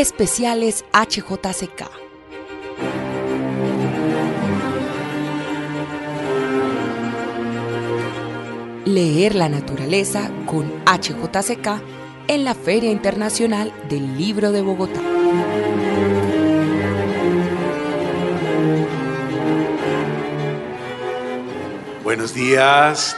Especiales HJCK. Leer la naturaleza con HJCK en la Feria Internacional del Libro de Bogotá. Buenos días,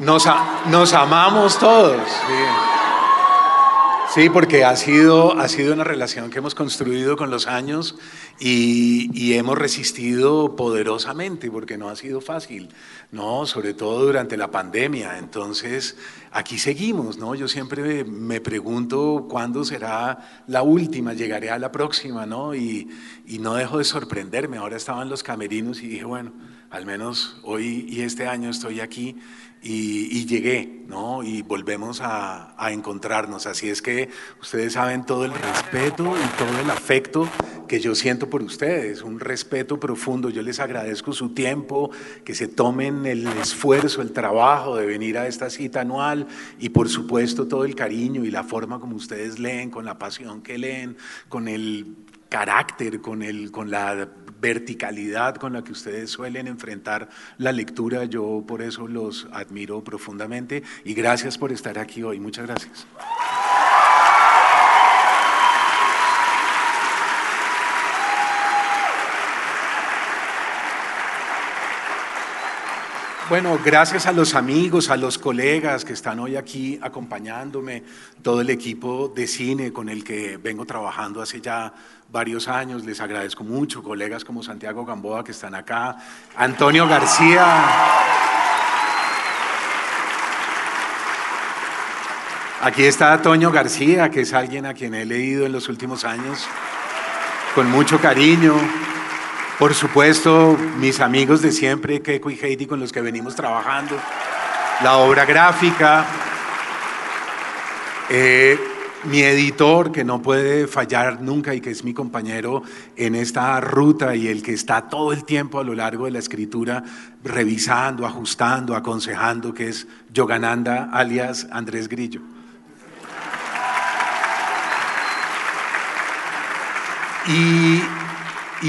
Nos, amamos todos. Sí. porque ha sido, ha sido una relación que hemos construido con los años y, hemos resistido poderosamente, porque no ha sido fácil, ¿no? Sobre todo durante la pandemia. Entonces, aquí seguimos, ¿no? Yo siempre me pregunto cuándo será la última, llegaré a la próxima, ¿no? Y, no dejo de sorprenderme. Ahora estaban los camerinos y dije, bueno al menos hoy y este año estoy aquí y, llegué, ¿no? Y volvemos a, a, encontrarnos. Así es que ustedes saben todo el respeto y todo el afecto que yo siento por ustedes, un respeto profundo. Yo les agradezco su tiempo, que se tomen el esfuerzo, el trabajo de venir a esta cita anual y por supuesto todo el cariño y la forma como ustedes leen, con la pasión que leen, con el carácter, con, el, con la verticalidad con la que ustedes suelen enfrentar la lectura. Yo por eso los admiro profundamente y gracias por estar aquí hoy. Muchas gracias. Bueno, gracias a los amigos, a los colegas que están hoy aquí acompañándome, todo el equipo de cine con el que vengo trabajando hace ya varios años. Les agradezco mucho, colegas como Santiago Gamboa que están acá, Antonio García. Aquí está Antonio García, que es alguien a quien he leído en los últimos años con mucho cariño. Por supuesto, mis amigos de siempre, Keiko y Heidi, con los que venimos trabajando. La obra gráfica. Eh, mi editor, que no puede fallar nunca y que es mi compañero en esta ruta y el que está todo el tiempo a lo largo de la escritura revisando, ajustando, aconsejando, que es Yogananda, alias Andrés Grillo. Y,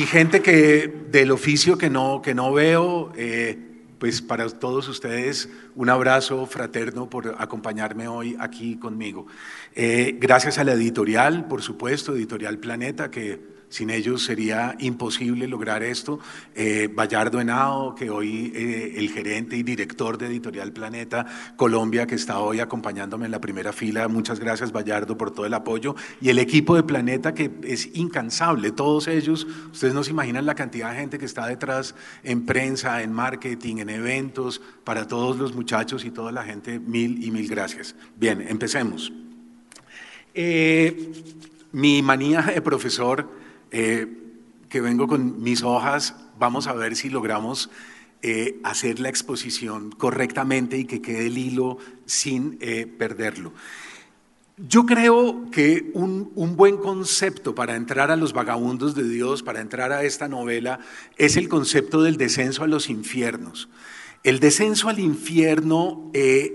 gente que del oficio que no, que no veo, eh, pues para todos ustedes un abrazo fraterno por acompañarme hoy aquí conmigo. Eh, gracias a la editorial, por supuesto, Editorial Planeta, que sin ellos sería imposible lograr esto. Eh, Bayardo Henao, que hoy eh, el gerente y director de Editorial Planeta Colombia, que está hoy acompañándome en la primera fila, muchas gracias Bayardo por todo el apoyo. Y el equipo de Planeta, que es incansable, todos ellos, ustedes no se imaginan la cantidad de gente que está detrás en prensa, en marketing, en eventos, para todos los muchachos y toda la gente, mil y mil gracias. Bien, empecemos. Eh, mi manía de profesor eh, que vengo con mis hojas, vamos a ver si logramos eh, hacer la exposición correctamente y que quede el hilo sin eh, perderlo. Yo creo que un, buen concepto para entrar a los vagabundos de Dios, para entrar a esta novela, es el concepto del descenso a los infiernos. El descenso al infierno,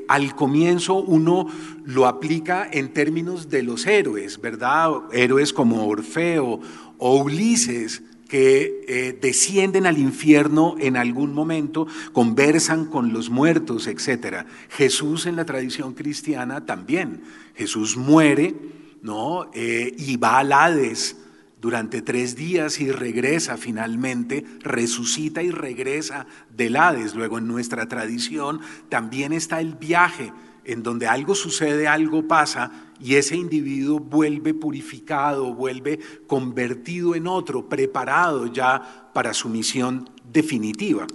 al comienzo uno lo aplica en términos de los héroes, ¿verdad? Héroes como Orfeo o Ulises, que eh, descienden al infierno en algún momento, conversan con los muertos, etc. Jesús en la tradición cristiana también. Jesús muere ¿no? Eh, y va al Hades durante tres días y regresa finalmente, resucita y regresa del Hades. Luego en nuestra tradición también está el viaje en donde algo sucede, algo pasa, y ese individuo vuelve purificado, vuelve convertido en otro, preparado ya para su misión definitiva.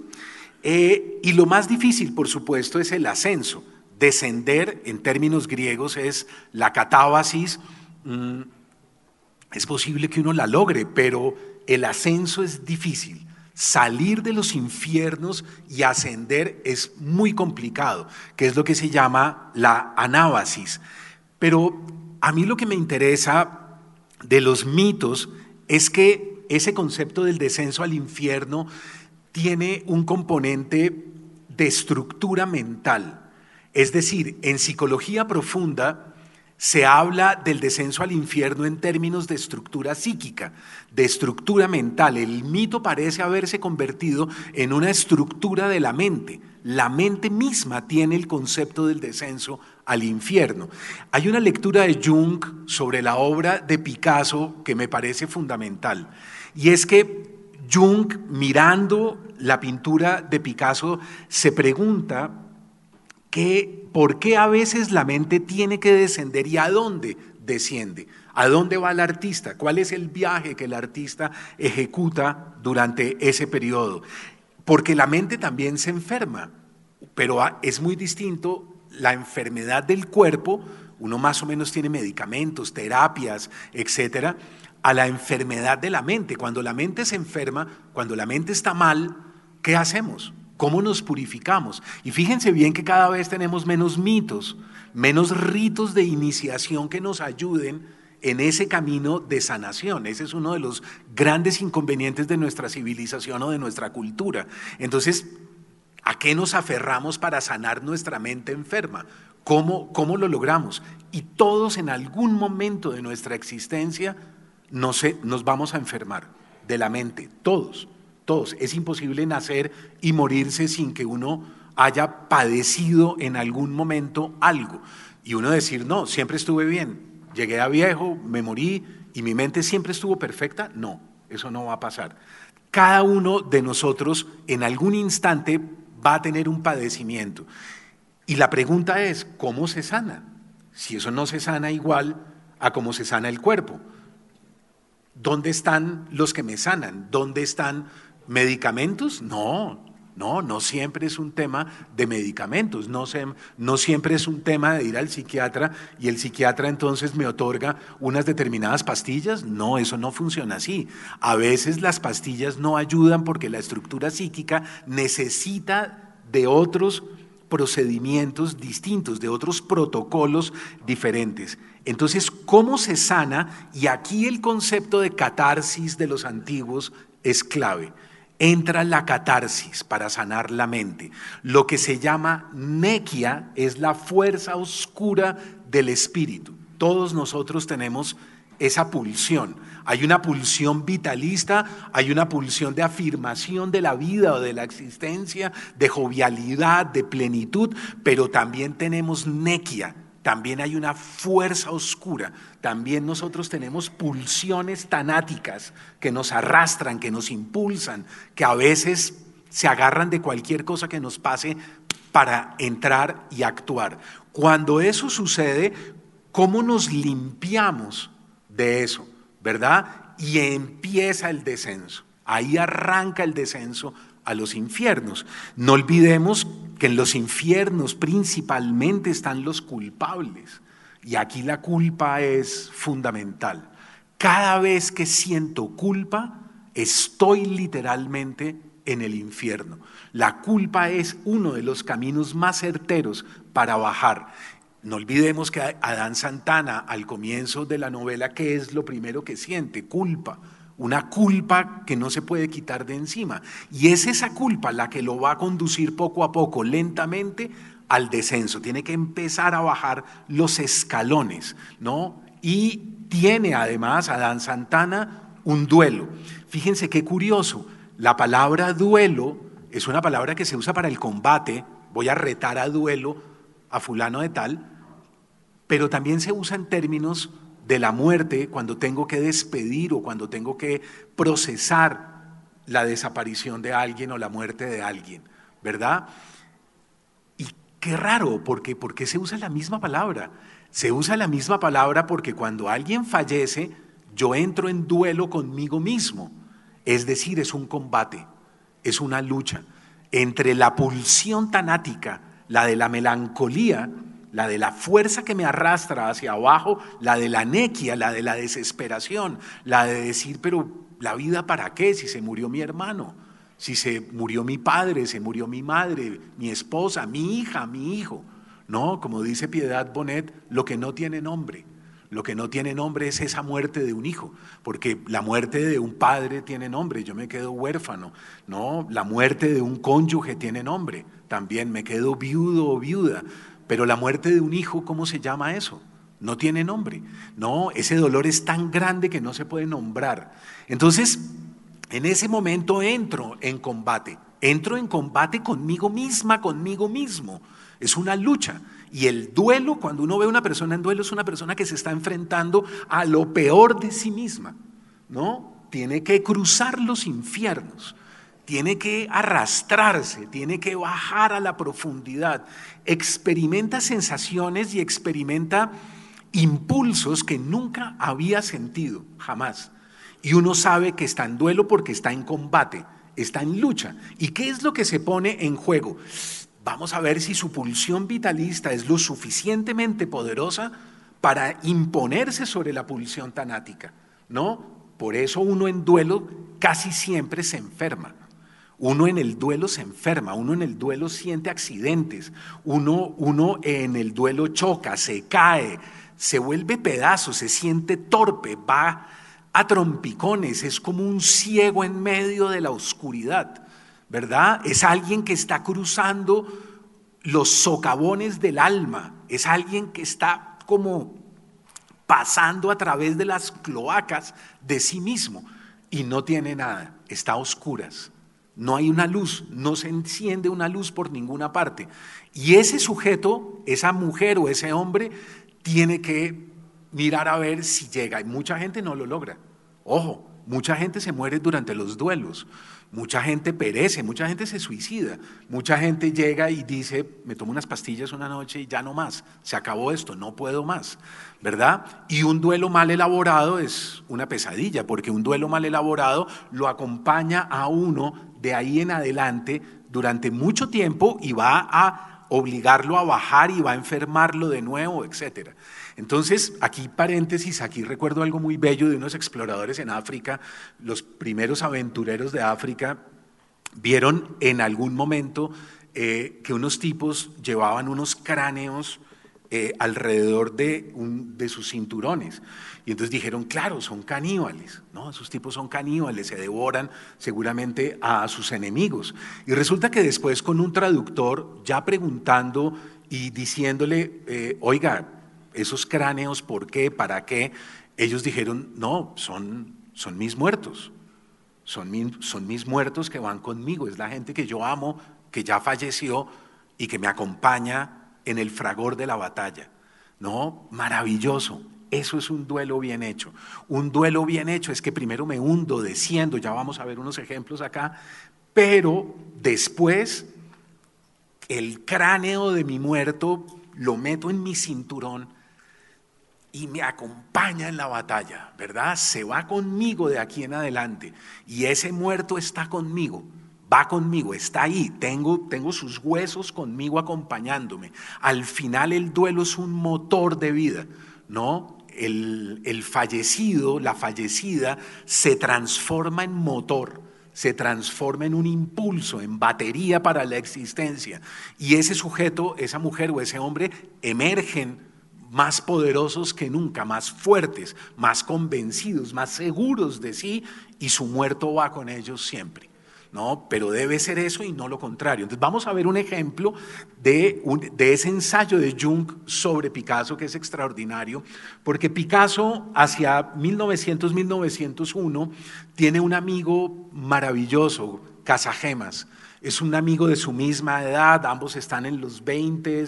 Eh, y lo más difícil, por supuesto, es el ascenso. Descender, en términos griegos, es la catábasis. Mm, es posible que uno la logre, pero el ascenso es difícil salir de los infiernos y ascender es muy complicado, que es lo que se llama la anábasis. Pero a mí lo que me interesa de los mitos es que ese concepto del descenso al infierno tiene un componente de estructura mental. Es decir, en psicología profunda, se habla del descenso al infierno en términos de estructura psíquica, de estructura mental. El mito parece haberse convertido en una estructura de la mente. La mente misma tiene el concepto del descenso al infierno. Hay una lectura de Jung sobre la obra de Picasso que me parece fundamental. Y es que Jung, mirando la pintura de Picasso, se pregunta ¿Por qué a veces la mente tiene que descender y a dónde desciende? ¿A dónde va el artista? ¿Cuál es el viaje que el artista ejecuta durante ese periodo? Porque la mente también se enferma, pero es muy distinto la enfermedad del cuerpo, uno más o menos tiene medicamentos, terapias, etcétera, a la enfermedad de la mente. Cuando la mente se enferma, cuando la mente está mal, ¿qué hacemos? ¿Cómo nos purificamos? Y fíjense bien que cada vez tenemos menos mitos, menos ritos de iniciación que nos ayuden en ese camino de sanación. Ese es uno de los grandes inconvenientes de nuestra civilización o de nuestra cultura. Entonces, ¿a qué nos aferramos para sanar nuestra mente enferma? ¿Cómo, lo logramos? Y todos en algún momento de nuestra existencia nos vamos a enfermar de la mente, todos. Todos. Es imposible nacer y morirse sin que uno haya padecido en algún momento algo. Y uno decir, no, siempre estuve bien. Llegué a viejo, me morí y mi mente siempre estuvo perfecta. No, eso no va a pasar. Cada uno de nosotros en algún instante va a tener un padecimiento. Y la pregunta es, ¿cómo se sana? Si eso no se sana igual a cómo se sana el cuerpo. ¿Dónde están los que me sanan? ¿Dónde están ¿Medicamentos? No, no, no siempre es un tema de medicamentos, no, no, siempre es un tema de ir al psiquiatra y el psiquiatra entonces me otorga unas determinadas pastillas. No, eso no funciona así. A veces las pastillas no ayudan porque la estructura psíquica necesita de otros procedimientos distintos, de otros protocolos diferentes. Entonces, ¿cómo se sana? Y aquí el concepto de catarsis de los antiguos es clave entra la catarsis para sanar la mente. Lo que se llama nequia es la fuerza oscura del espíritu. Todos nosotros tenemos esa pulsión. Hay una pulsión vitalista, hay una pulsión de afirmación de la vida o de la existencia, de jovialidad, de plenitud, pero también tenemos nequia, también hay una fuerza oscura, también nosotros tenemos pulsiones tanáticas que nos arrastran, que nos impulsan, que a veces se agarran de cualquier cosa que nos pase para entrar y actuar. Cuando eso sucede, ¿cómo nos limpiamos de eso? ¿Verdad? Y empieza el descenso. Ahí arranca el descenso a los infiernos. No olvidemos que en los infiernos principalmente están los culpables. Y aquí la culpa es fundamental. Cada vez que siento culpa, estoy literalmente en el infierno. La culpa es uno de los caminos más certeros para bajar. No olvidemos que Adán Santana al comienzo de la novela, ¿qué es lo primero que siente? Culpa una culpa que no se puede quitar de encima. Y es esa culpa la que lo va a conducir poco a poco, lentamente, al descenso. Tiene que empezar a bajar los escalones, ¿no? Y tiene además Dan Santana un duelo. Fíjense qué curioso, la palabra duelo es una palabra que se usa para el combate, voy a retar a duelo a fulano de tal, pero también se usa en términos de la muerte, cuando tengo que despedir o cuando tengo que procesar la desaparición de alguien o la muerte de alguien, ¿verdad? Y qué raro, porque ¿por qué se usa la misma palabra? Se usa la misma palabra porque cuando alguien fallece, yo entro en duelo conmigo mismo. Es decir, es un combate, es una lucha entre la pulsión tanática, la de la melancolía, la de la fuerza que me arrastra hacia abajo, la de la anequia, la de la desesperación, la de decir, pero la vida para qué si se murió mi hermano, si se murió mi padre, se murió mi madre, mi esposa, mi hija, mi hijo. No, como dice Piedad Bonet, lo que no tiene nombre. Lo que no tiene nombre es esa muerte de un hijo, porque la muerte de un padre tiene nombre, yo me quedo huérfano, ¿no? La muerte de un cónyuge tiene nombre, también me quedo viudo o viuda, pero la muerte de un hijo, ¿cómo se llama eso? No tiene nombre. No, ese dolor es tan grande que no se puede nombrar. Entonces, en ese momento entro en combate. Entro en combate conmigo misma, conmigo mismo. Es una lucha. Y el duelo, cuando uno ve a una persona en duelo, es una persona que se está enfrentando a lo peor de sí misma. ¿No? Tiene que cruzar los infiernos tiene que arrastrarse, tiene que bajar a la profundidad, experimenta sensaciones y experimenta impulsos que nunca había sentido, jamás. Y uno sabe que está en duelo porque está en combate, está en lucha. ¿Y qué es lo que se pone en juego? Vamos a ver si su pulsión vitalista es lo suficientemente poderosa para imponerse sobre la pulsión tanática, ¿no? Por eso uno en duelo casi siempre se enferma uno en el duelo se enferma, uno en el duelo siente accidentes, uno, uno en el duelo choca, se cae, se vuelve pedazo, se siente torpe, va a trompicones, es como un ciego en medio de la oscuridad, ¿verdad? Es alguien que está cruzando los socavones del alma, es alguien que está como pasando a través de las cloacas de sí mismo y no tiene nada, está a oscuras. No hay una luz, no se enciende una luz por ninguna parte. Y ese sujeto, esa mujer o ese hombre, tiene que mirar a ver si llega. Y mucha gente no lo logra. Ojo, mucha gente se muere durante los duelos, mucha gente perece, mucha gente se suicida, mucha gente llega y dice, me tomo unas pastillas una noche y ya no más, se acabó esto, no puedo más. ¿verdad? Y un duelo mal elaborado es una pesadilla, porque un duelo mal elaborado lo acompaña a uno de ahí en adelante durante mucho tiempo y va a obligarlo a bajar y va a enfermarlo de nuevo, etc. Entonces, aquí paréntesis, aquí recuerdo algo muy bello de unos exploradores en África, los primeros aventureros de África vieron en algún momento eh, que unos tipos llevaban unos cráneos, eh, alrededor de, de sus cinturones. Y entonces dijeron, claro, son caníbales, ¿no? Esos tipos son caníbales, se devoran seguramente a sus enemigos. Y resulta que después con un traductor ya preguntando y diciéndole, eh, oiga, esos cráneos, ¿por qué? ¿Para qué? Ellos dijeron, no, son, son mis muertos, son, son mis muertos que van conmigo, es la gente que yo amo, que ya falleció y que me acompaña en el fragor de la batalla. No, maravilloso. Eso es un duelo bien hecho. Un duelo bien hecho es que primero me hundo, desciendo, ya vamos a ver unos ejemplos acá, pero después el cráneo de mi muerto lo meto en mi cinturón y me acompaña en la batalla, ¿verdad? Se va conmigo de aquí en adelante y ese muerto está conmigo va conmigo, está ahí, tengo, tengo sus huesos conmigo acompañándome. Al final el duelo es un motor de vida, ¿no? El, el fallecido, la fallecida, se transforma en motor se transforma en un impulso, en batería para la existencia. Y ese sujeto, esa mujer o ese hombre emergen más poderosos que nunca, más fuertes, más convencidos, más seguros de sí, y su muerto va con ellos siempre. No, pero debe ser eso y no lo contrario. Entonces vamos a ver un ejemplo de, de ese ensayo de Jung sobre Picasso que es extraordinario, porque Picasso hacia 1900-1901 tiene un amigo maravilloso, Casagemas. Es un amigo de su misma edad, ambos están en los 20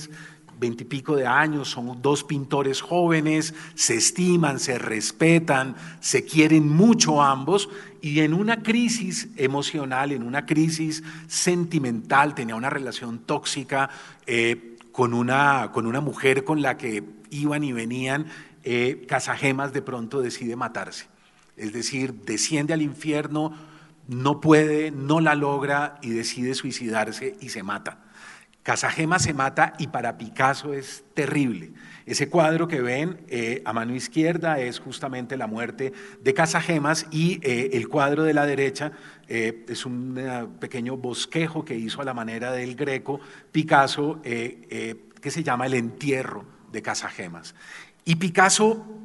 veintipico de años, son dos pintores jóvenes, se estiman, se respetan, se quieren mucho ambos y en una crisis emocional, en una crisis sentimental, tenía una relación tóxica eh, con, una, con una mujer con la que iban y venían, eh, Casagemas de pronto decide matarse. Es decir, desciende al infierno, no puede, no la logra y decide suicidarse y se mata. Casagemas se mata y para Picasso es terrible. Ese cuadro que ven eh, a mano izquierda es justamente la muerte de Casagemas y eh, el cuadro de la derecha eh, es un pequeño bosquejo que hizo a la manera del greco Picasso que se llama El entierro de Casagemas. Y Picasso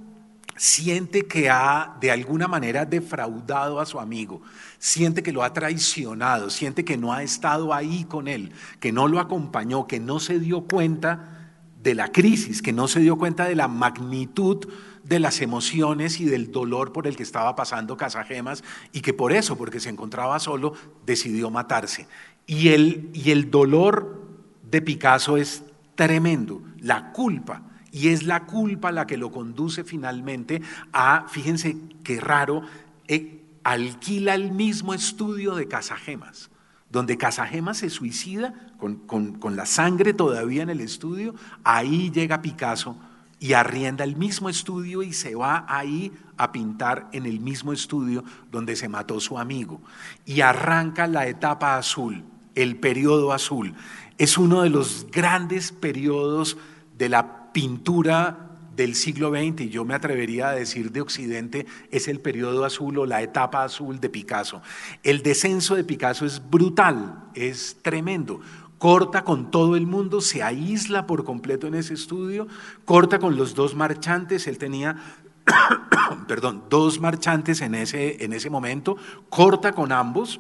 siente que ha de alguna manera defraudado a su amigo, siente que lo ha traicionado, siente que no ha estado ahí con él, que no lo acompañó, que no se dio cuenta de la crisis, que no se dio cuenta de la magnitud de las emociones y del dolor por el que estaba pasando Casagemas y que por eso, porque se encontraba solo, decidió matarse. Y el, y el dolor de Picasso es tremendo, la culpa y es la culpa la que lo conduce finalmente a, fíjense qué raro, eh, alquila el mismo estudio de Casagemas, donde Casagemas se suicida con, con la sangre todavía en el estudio, ahí llega Picasso y arrienda el mismo estudio y se va ahí a pintar en el mismo estudio donde se mató su amigo. Y arranca la etapa azul, el periodo azul. Es uno de los grandes periodos de la pintura del siglo XX, y yo me atrevería a decir de Occidente, es el periodo azul o la etapa azul de Picasso. El descenso de Picasso es brutal, es tremendo. Corta con todo el mundo, se aísla por completo en ese estudio, corta con los dos marchantes, él tenía perdón, dos marchantes en ese, en ese momento, corta con ambos,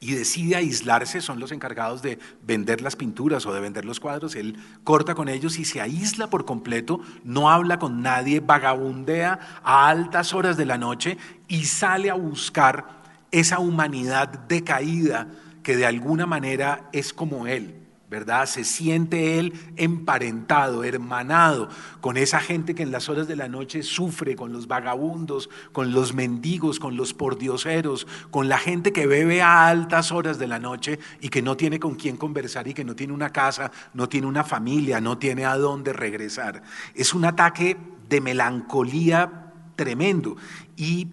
y decide aislarse, son los encargados de vender las pinturas o de vender los cuadros, él corta con ellos y se aísla por completo, no habla con nadie, vagabundea a altas horas de la noche y sale a buscar esa humanidad decaída que de alguna manera es como él. ¿verdad? Se siente él emparentado, hermanado con esa gente que en las horas de la noche sufre, con los vagabundos, con los mendigos, con los pordioseros, con la gente que bebe a altas horas de la noche y que no tiene con quién conversar y que no tiene una casa, no tiene una familia, no tiene a dónde regresar. Es un ataque de melancolía tremendo. Y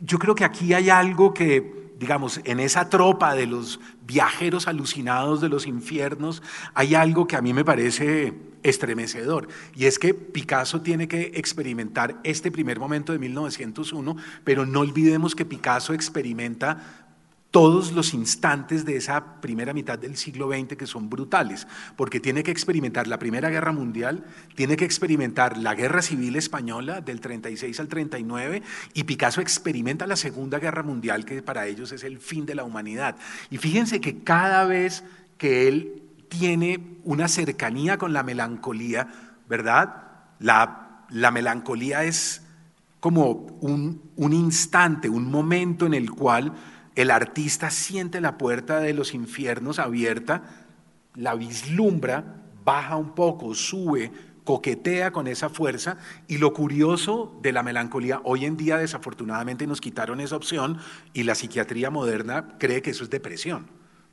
yo creo que aquí hay algo que digamos, en esa tropa de los viajeros alucinados de los infiernos, hay algo que a mí me parece estremecedor. Y es que Picasso tiene que experimentar este primer momento de 1901, pero no olvidemos que Picasso experimenta todos los instantes de esa primera mitad del siglo XX que son brutales, porque tiene que experimentar la Primera Guerra Mundial, tiene que experimentar la Guerra Civil Española del 36 al 39 y Picasso experimenta la Segunda Guerra Mundial que para ellos es el fin de la humanidad. Y fíjense que cada vez que él tiene una cercanía con la melancolía, ¿verdad? La, la melancolía es como un, un instante, un momento en el cual el artista siente la puerta de los infiernos abierta, la vislumbra, baja un poco, sube, coquetea con esa fuerza y lo curioso de la melancolía, hoy en día desafortunadamente nos quitaron esa opción y la psiquiatría moderna cree que eso es depresión,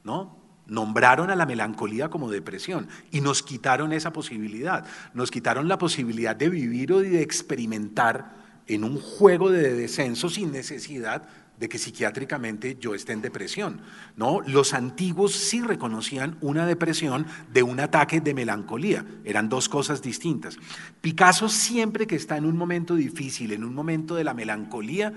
¿no? Nombraron a la melancolía como depresión y nos quitaron esa posibilidad, nos quitaron la posibilidad de vivir o de experimentar en un juego de descenso sin necesidad de que psiquiátricamente yo esté en depresión. No, los antiguos sí reconocían una depresión de un ataque de melancolía, eran dos cosas distintas. Picasso siempre que está en un momento difícil, en un momento de la melancolía,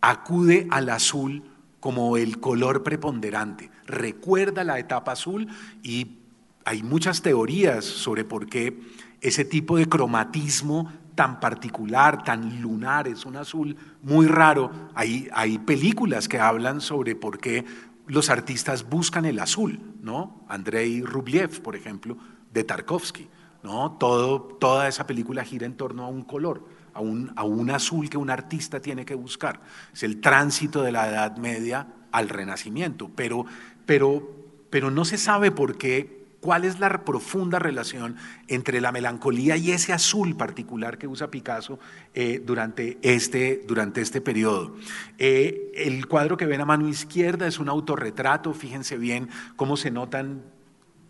acude al azul como el color preponderante. Recuerda la etapa azul y hay muchas teorías sobre por qué ese tipo de cromatismo tan particular, tan lunar, es un azul muy raro. Hay, hay películas que hablan sobre por qué los artistas buscan el azul, ¿no? Andrei Rublev, por ejemplo, de Tarkovsky, ¿no? Todo, toda esa película gira en torno a un color, a un, a un azul que un artista tiene que buscar. Es el tránsito de la Edad Media al Renacimiento, pero, pero, pero no se sabe por qué ¿Cuál es la profunda relación entre la melancolía y ese azul particular que usa Picasso eh, durante, este, durante este periodo? Eh, el cuadro que ven a mano izquierda es un autorretrato, fíjense bien cómo se notan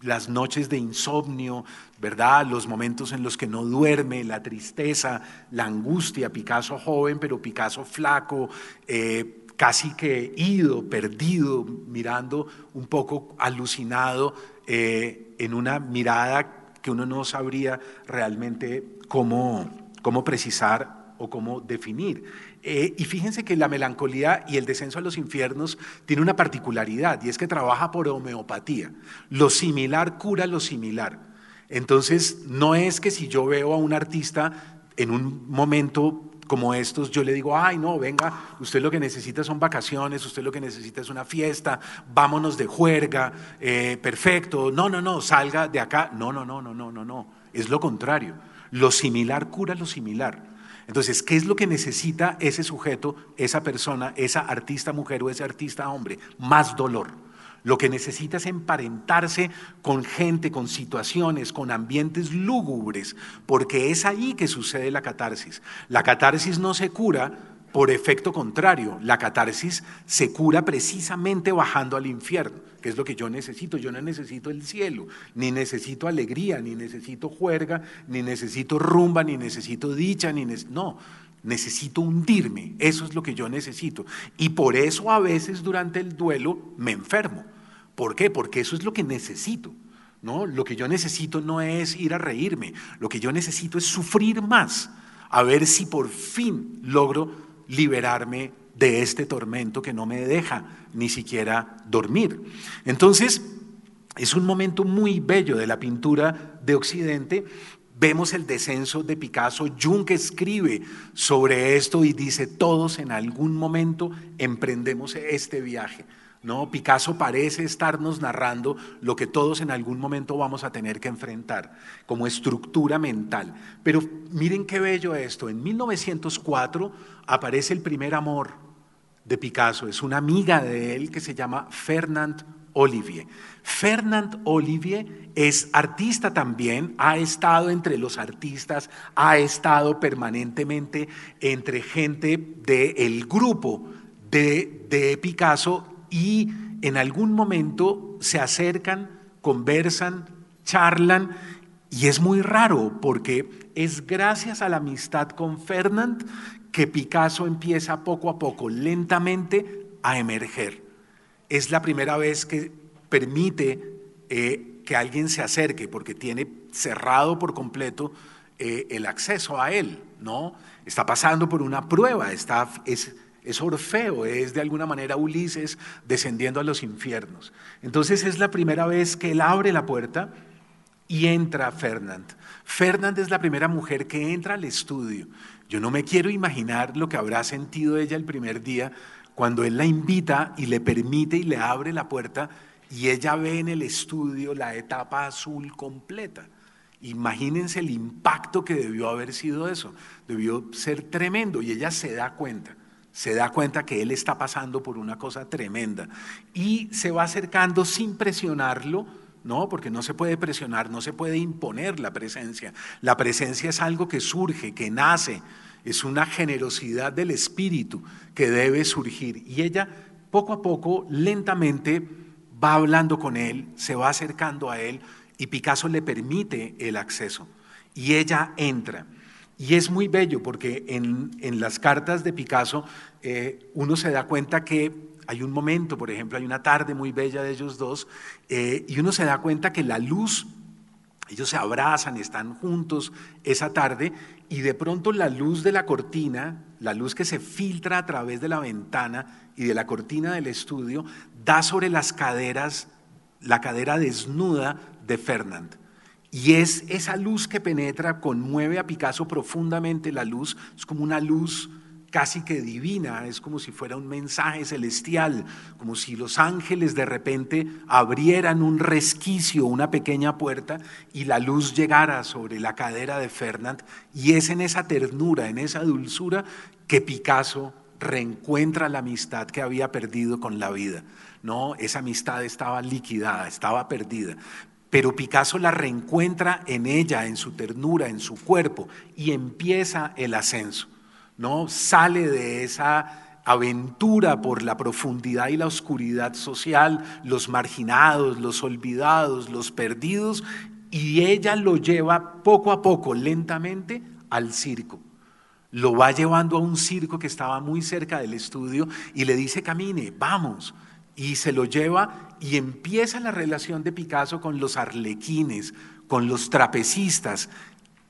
las noches de insomnio, ¿verdad? Los momentos en los que no duerme, la tristeza, la angustia, Picasso joven, pero Picasso flaco, eh, casi que ido, perdido, mirando un poco alucinado eh, en una mirada que uno no sabría realmente cómo, cómo precisar o cómo definir. Eh, y fíjense que la melancolía y el descenso a los infiernos tiene una particularidad y es que trabaja por homeopatía. Lo similar cura lo similar. Entonces, no es que si yo veo a un artista en un momento como estos, yo le digo, ay no, venga, usted lo que necesita son vacaciones, usted lo que necesita es una fiesta, vámonos de juerga, eh, perfecto, no, no, no, salga de acá, no, no, no, no, no, no, no, es lo contrario, lo similar cura lo similar. Entonces, ¿qué es lo que necesita ese sujeto, esa persona, esa artista mujer o ese artista hombre? Más dolor lo que necesita es emparentarse con gente, con situaciones, con ambientes lúgubres, porque es ahí que sucede la catarsis. La catarsis no se cura por efecto contrario, la catarsis se cura precisamente bajando al infierno, que es lo que yo necesito. Yo no necesito el cielo, ni necesito alegría, ni necesito juerga, ni necesito rumba, ni necesito dicha, ni no. Necesito hundirme, eso es lo que yo necesito. Y por eso a veces durante el duelo me enfermo. ¿Por qué? Porque eso es lo que necesito. No, lo que yo necesito no es ir a reírme, lo que yo necesito es sufrir más, a ver si por fin logro liberarme de este tormento que no me deja ni siquiera dormir. Entonces, es un momento muy bello de la pintura de Occidente Vemos el descenso de Picasso. Jung escribe sobre esto y dice, todos en algún momento emprendemos este viaje. No, Picasso parece estarnos narrando lo que todos en algún momento vamos a tener que enfrentar como estructura mental. Pero miren qué bello esto. En 1904 aparece el primer amor de Picasso. Es una amiga de él que se llama Fernand Olivier. Fernand Olivier es artista también, ha estado entre los artistas, ha estado permanentemente entre gente del el grupo de, de Picasso y en algún momento se acercan, conversan, charlan y es muy raro porque es gracias a la amistad con Fernand que Picasso empieza poco a poco, lentamente, a emerger es la primera vez que permite eh, que alguien se acerque, porque tiene cerrado por completo eh, el acceso a él, ¿no? Está pasando por una prueba, es, es Orfeo, es de alguna manera Ulises descendiendo a los infiernos. Entonces es la primera vez que él abre la puerta y entra Fernand. Fernand es la primera mujer que entra al estudio. Yo no me quiero imaginar lo que habrá sentido ella el primer día cuando él la invita y le permite y le abre la puerta y ella ve en el estudio la etapa azul completa. Imagínense el impacto que debió haber sido eso. Debió ser tremendo y ella se da cuenta. Se da cuenta que él está pasando por una cosa tremenda y se va acercando sin presionarlo, no, porque no se puede presionar, no se puede imponer la presencia. La presencia es algo que surge, que nace, es una generosidad del espíritu que debe surgir. Y ella poco a poco, lentamente, va hablando con él, se va acercando a él y Picasso le permite el acceso. Y ella entra. Y es muy bello porque en, las cartas de Picasso eh, uno se da cuenta que hay un momento, por ejemplo, hay una tarde muy bella de ellos dos, eh, y uno se da cuenta que la luz ellos se abrazan, están juntos esa tarde y de pronto la luz de la cortina, la luz que se filtra a través de la ventana y de la cortina del estudio, da sobre las caderas, la cadera desnuda de Fernand. Y es esa luz que penetra, conmueve a Picasso profundamente la luz, es como una luz casi que divina, es como si fuera un mensaje celestial, como si los ángeles de repente abrieran un resquicio, una pequeña puerta, y la luz llegara sobre la cadera de Fernand. Y es en esa ternura, en esa dulzura, que Picasso reencuentra la amistad que había perdido con la vida. No, esa amistad estaba liquidada, estaba perdida. Pero Picasso la reencuentra en ella, en su ternura, en su cuerpo, y empieza el ascenso. ¿no? Sale de esa aventura por la profundidad y la oscuridad social, los marginados, los olvidados, los perdidos, y ella lo lleva poco a poco, lentamente, al circo. Lo va llevando a un circo que estaba muy cerca del estudio y le dice, camine, vamos. Y se lo lleva y empieza la relación de Picasso con los arlequines, con los trapecistas,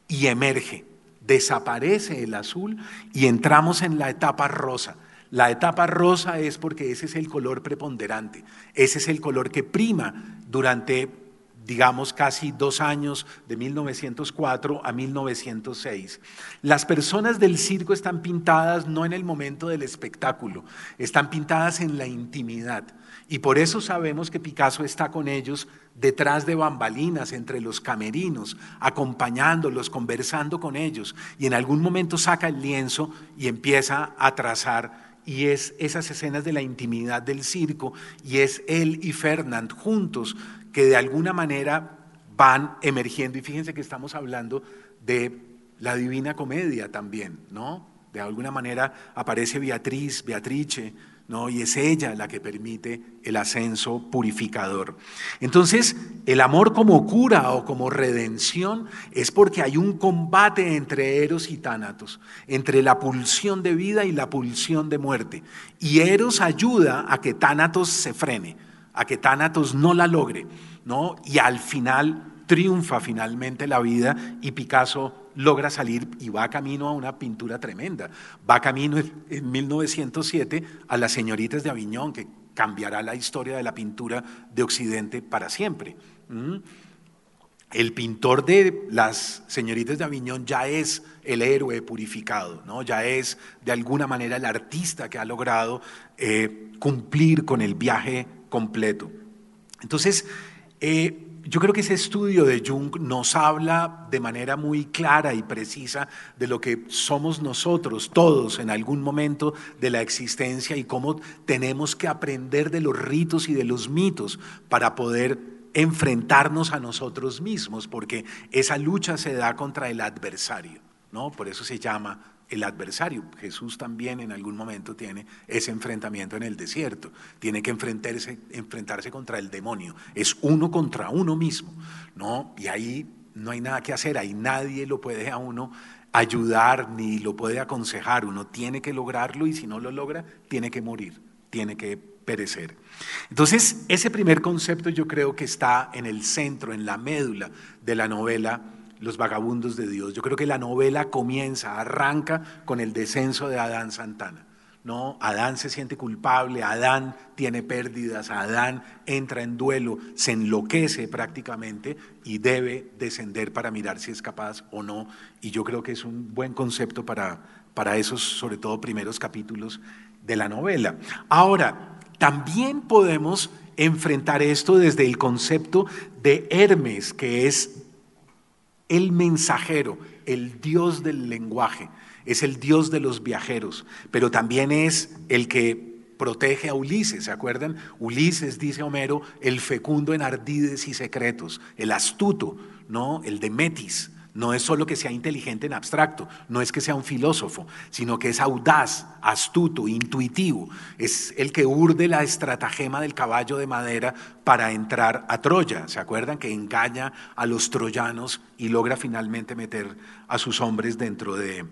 y emerge desaparece el azul y entramos en la etapa rosa. La etapa rosa es porque ese es el color preponderante, ese es el color que prima durante, digamos, casi dos años, de 1904 a 1906. Las personas del circo están pintadas no en el momento del espectáculo, están pintadas en la intimidad. Y por eso sabemos que Picasso está con ellos detrás de bambalinas, entre los camerinos, acompañándolos, conversando con ellos, y en algún momento saca el lienzo y empieza a trazar. Y es esas escenas de la intimidad del circo, y es él y Fernand juntos que de alguna manera van emergiendo. Y fíjense que estamos hablando de la divina comedia también, ¿no? De alguna manera aparece Beatriz, Beatrice, y es ella la que permite el ascenso purificador. Entonces, el amor como cura o como redención es porque hay un combate entre Eros y Tánatos, entre la pulsión de vida y la pulsión de muerte. Y Eros ayuda a que Tánatos se frene, a que Tánatos no la logre, ¿no? Y al final triunfa finalmente la vida y Picasso logra salir y va camino a una pintura tremenda. Va camino en 1907 a Las Señoritas de Aviñón, que cambiará la historia de la pintura de Occidente para siempre. ¿Mm? El pintor de las señoritas de Aviñón ya es el héroe purificado, ¿no? ya es de alguna manera el artista que ha logrado eh, cumplir con el viaje completo. Entonces, eh, yo creo que ese estudio de Jung nos habla de manera muy clara y precisa de lo que somos nosotros, todos en algún momento de la existencia y cómo tenemos que aprender de los ritos y de los mitos para poder enfrentarnos a nosotros mismos, porque esa lucha se da contra el adversario, ¿no? Por eso se llama el adversario. Jesús también en algún momento tiene ese enfrentamiento en el desierto. Tiene que enfrentarse, enfrentarse contra el demonio. Es uno contra uno mismo. ¿no? Y ahí no hay nada que hacer, ahí nadie lo puede a uno ayudar ni lo puede aconsejar. Uno tiene que lograrlo y si no lo logra, tiene que morir, tiene que perecer. Entonces, ese primer concepto yo creo que está en el centro, en la médula de la novela los vagabundos de Dios. Yo creo que la novela comienza, arranca con el descenso de Adán Santana. No, Adán se siente culpable, Adán tiene pérdidas, Adán entra en duelo, se enloquece prácticamente y debe descender para mirar si es capaz o no. Y yo creo que es un buen concepto para, para esos, sobre todo, primeros capítulos de la novela. Ahora, también podemos enfrentar esto desde el concepto de Hermes, que es el mensajero, el Dios del lenguaje, es el Dios de los viajeros, pero también es el que protege a Ulises, ¿se acuerdan? Ulises, dice Homero, el fecundo en ardides y secretos, el astuto, ¿no? El de Metis, no es solo que sea inteligente en abstracto, no es que sea un filósofo, sino que es audaz, astuto, intuitivo. Es el que urde la estratagema del caballo de madera para entrar a Troya. ¿Se acuerdan que engaña a los troyanos y logra finalmente meter a sus hombres dentro de,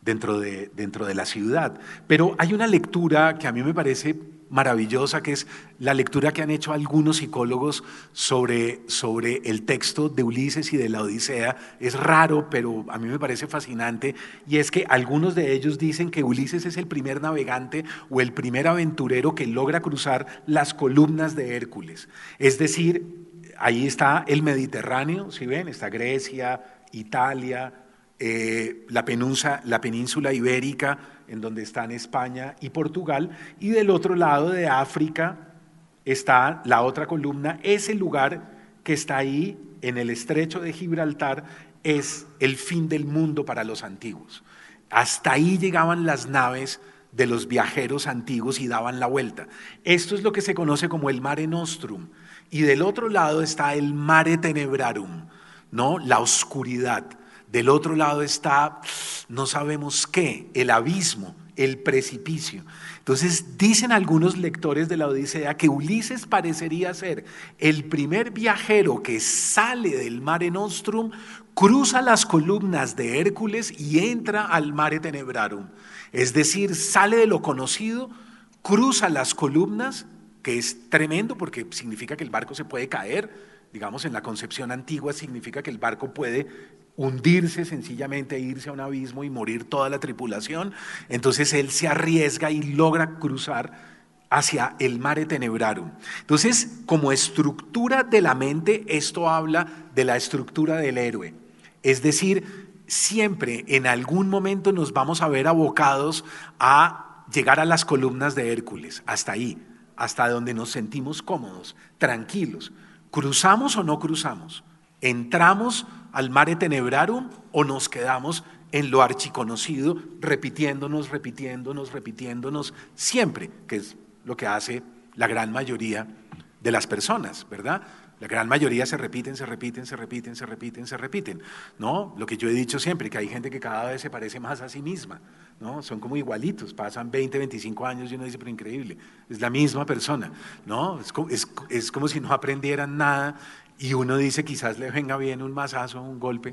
dentro de, dentro de la ciudad? Pero hay una lectura que a mí me parece maravillosa que es la lectura que han hecho algunos psicólogos sobre, el texto de Ulises y de la Odisea. Es raro, pero a mí me parece fascinante. Y es que algunos de ellos dicen que Ulises es el primer navegante o el primer aventurero que logra cruzar las columnas de Hércules. Es decir, ahí está el Mediterráneo, si ven, está Grecia, Italia, eh, la, la península ibérica, en donde están España y Portugal, y del otro lado de África está la otra columna, ese lugar que está ahí en el estrecho de Gibraltar es el fin del mundo para los antiguos. Hasta ahí llegaban las naves de los viajeros antiguos y daban la vuelta. Esto es lo que se conoce como el Mare Nostrum. Y del otro lado está el Mare Tenebrarum, ¿no? La oscuridad. Del otro lado está, no sabemos qué, el abismo, el precipicio. Entonces dicen algunos lectores de la Odisea que Ulises parecería ser el primer viajero que sale del mare nostrum, cruza las columnas de Hércules y entra al mare tenebrarum. Es decir, sale de lo conocido, cruza las columnas, que es tremendo porque significa que el barco se puede caer, digamos en la concepción antigua significa que el barco puede hundirse, sencillamente irse a un abismo y morir toda la tripulación. Entonces él se arriesga y logra cruzar hacia el mare tenebrarum. Entonces, como estructura de la mente, esto habla de la estructura del héroe. Es decir, siempre en algún momento nos vamos a ver abocados a llegar a las columnas de Hércules, hasta ahí, hasta donde nos sentimos cómodos, tranquilos. ¿Cruzamos o no cruzamos? ¿Entramos al mare tenebrarum o nos quedamos en lo archiconocido, repitiéndonos, repitiéndonos, repitiéndonos siempre, que es lo que hace la gran mayoría de las personas, ¿verdad? La gran mayoría se repiten, se repiten, se repiten, se repiten, se repiten. ¿No? Lo que yo he dicho siempre, que hay gente que cada vez se parece más a sí misma, ¿no? Son como igualitos, pasan 20, 25 años y uno dice, pero increíble, es la misma persona, ¿no? Es es como si no aprendieran nada y uno dice, quizás le venga bien un mazazo, un golpe,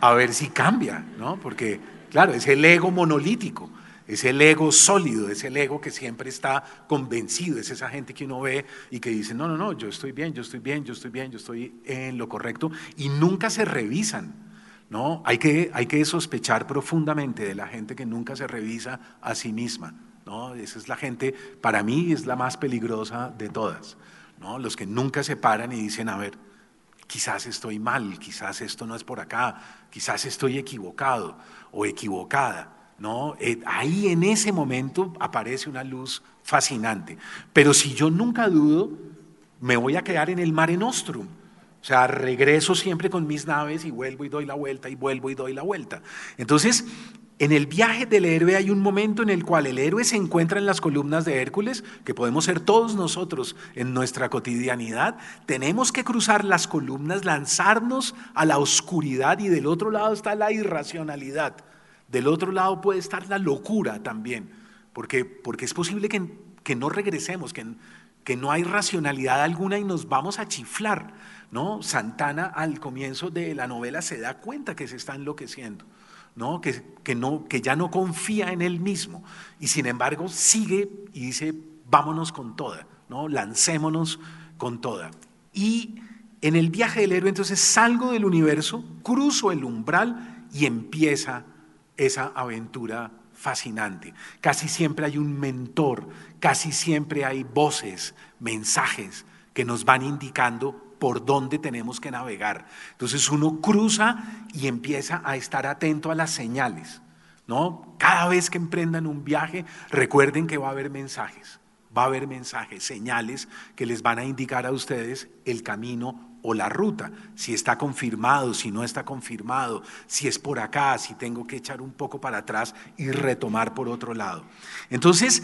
a ver si cambia, ¿no? Porque, claro, es el ego monolítico, es el ego sólido, es el ego que siempre está convencido, es esa gente que uno ve y que dice, no, no, no, yo estoy bien, yo estoy bien, yo estoy bien, yo estoy en lo correcto, y nunca se revisan. ¿no? Hay que, hay que sospechar profundamente de la gente que nunca se revisa a sí misma, ¿no? Esa es la gente, para mí, es la más peligrosa de todas. Los que nunca se paran y dicen, a ver, quizás estoy mal, quizás esto no es por acá, quizás estoy equivocado o equivocada. ¿no? Eh, ahí en ese momento aparece una luz fascinante. Pero si yo nunca dudo, me voy a quedar en el mare nostrum. O sea, regreso siempre con mis naves y vuelvo y doy la vuelta y vuelvo y doy la vuelta. Entonces, en el viaje del héroe hay un momento en el cual el héroe se encuentra en las columnas de Hércules, que podemos ser todos nosotros en nuestra cotidianidad. Tenemos que cruzar las columnas, lanzarnos a la oscuridad y del otro lado está la irracionalidad. Del otro lado puede estar la locura también, porque, es posible que, no regresemos, que, que no hay racionalidad alguna y nos vamos a chiflar. ¿no? Santana al comienzo de la novela se da cuenta que se está enloqueciendo. Que, que ya no confía en él mismo y sin embargo sigue y dice, vámonos con toda, lancémonos con toda. Y en el viaje del héroe entonces salgo del universo, cruzo el umbral y empieza esa aventura fascinante. Casi siempre hay un mentor, casi siempre hay voces, mensajes que nos van indicando por dónde tenemos que navegar. Entonces uno cruza y empieza a estar atento a las señales. ¿no? Cada vez que emprendan un viaje, recuerden que va a haber mensajes, va a haber mensajes, señales que les van a indicar a ustedes el camino o la ruta, si está confirmado, si no está confirmado, si es por acá, si tengo que echar un poco para atrás y retomar por otro lado. Entonces,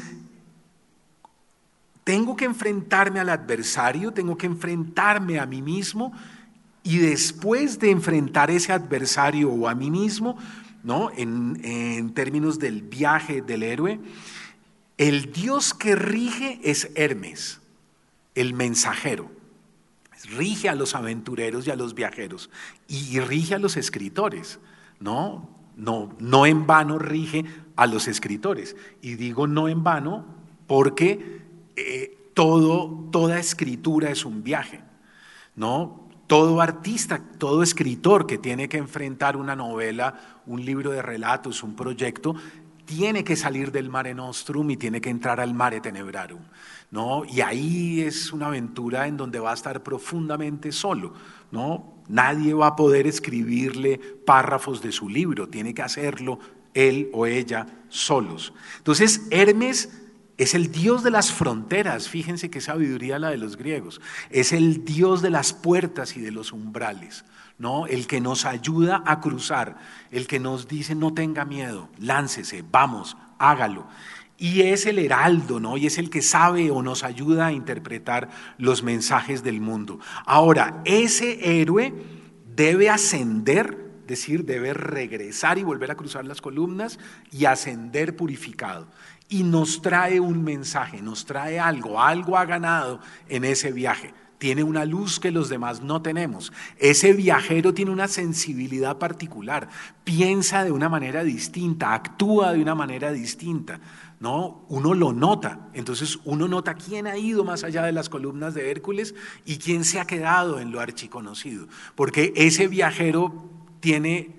tengo que enfrentarme al adversario, tengo que enfrentarme a mí mismo y después de enfrentar ese adversario o a mí mismo, ¿no? En, términos del viaje del héroe, el Dios que rige es Hermes, el mensajero. Rige a los aventureros y a los viajeros y rige a los escritores, ¿no? No, no en vano rige a los escritores. Y digo no en vano porque eh, todo, toda escritura es un viaje, ¿no? Todo artista, todo escritor que tiene que enfrentar una novela, un libro de relatos, un proyecto, tiene que salir del mare nostrum y tiene que entrar al mare tenebrarum, ¿no? Y ahí es una aventura en donde va a estar profundamente solo, ¿no? Nadie va a poder escribirle párrafos de su libro, tiene que hacerlo él o ella solos. Entonces, Hermes es el Dios de las fronteras, fíjense qué sabiduría la de los griegos. Es el Dios de las puertas y de los umbrales, ¿no? El que nos ayuda a cruzar, el que nos dice no tenga miedo, láncese, vamos, hágalo. Y es el heraldo, ¿no? Y es el que sabe o nos ayuda a interpretar los mensajes del mundo. Ahora, ese héroe debe ascender, es decir, debe regresar y volver a cruzar las columnas y ascender purificado y nos trae un mensaje, nos trae algo, algo ha ganado en ese viaje. Tiene una luz que los demás no tenemos. Ese viajero tiene una sensibilidad particular, piensa de una manera distinta, actúa de una manera distinta. ¿no? Uno lo nota. Entonces uno nota quién ha ido más allá de las columnas de Hércules y quién se ha quedado en lo archiconocido. Porque ese viajero tiene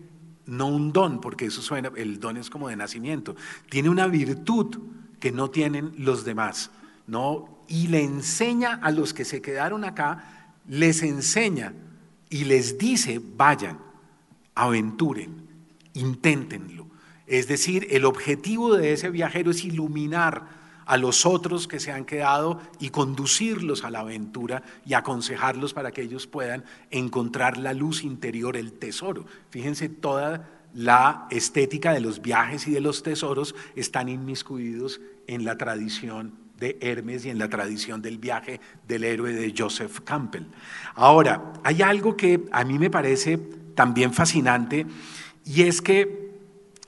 no un don, porque eso suena, el don es como de nacimiento, tiene una virtud que no tienen los demás, ¿no? Y le enseña a los que se quedaron acá, les enseña y les dice, vayan, aventuren, inténtenlo. Es decir, el objetivo de ese viajero es iluminar a los otros que se han quedado y conducirlos a la aventura y aconsejarlos para que ellos puedan encontrar la luz interior, el tesoro. Fíjense, toda la estética de los viajes y de los tesoros están inmiscuidos en la tradición de Hermes y en la tradición del viaje del héroe de Joseph Campbell. Ahora, hay algo que a mí me parece también fascinante y es que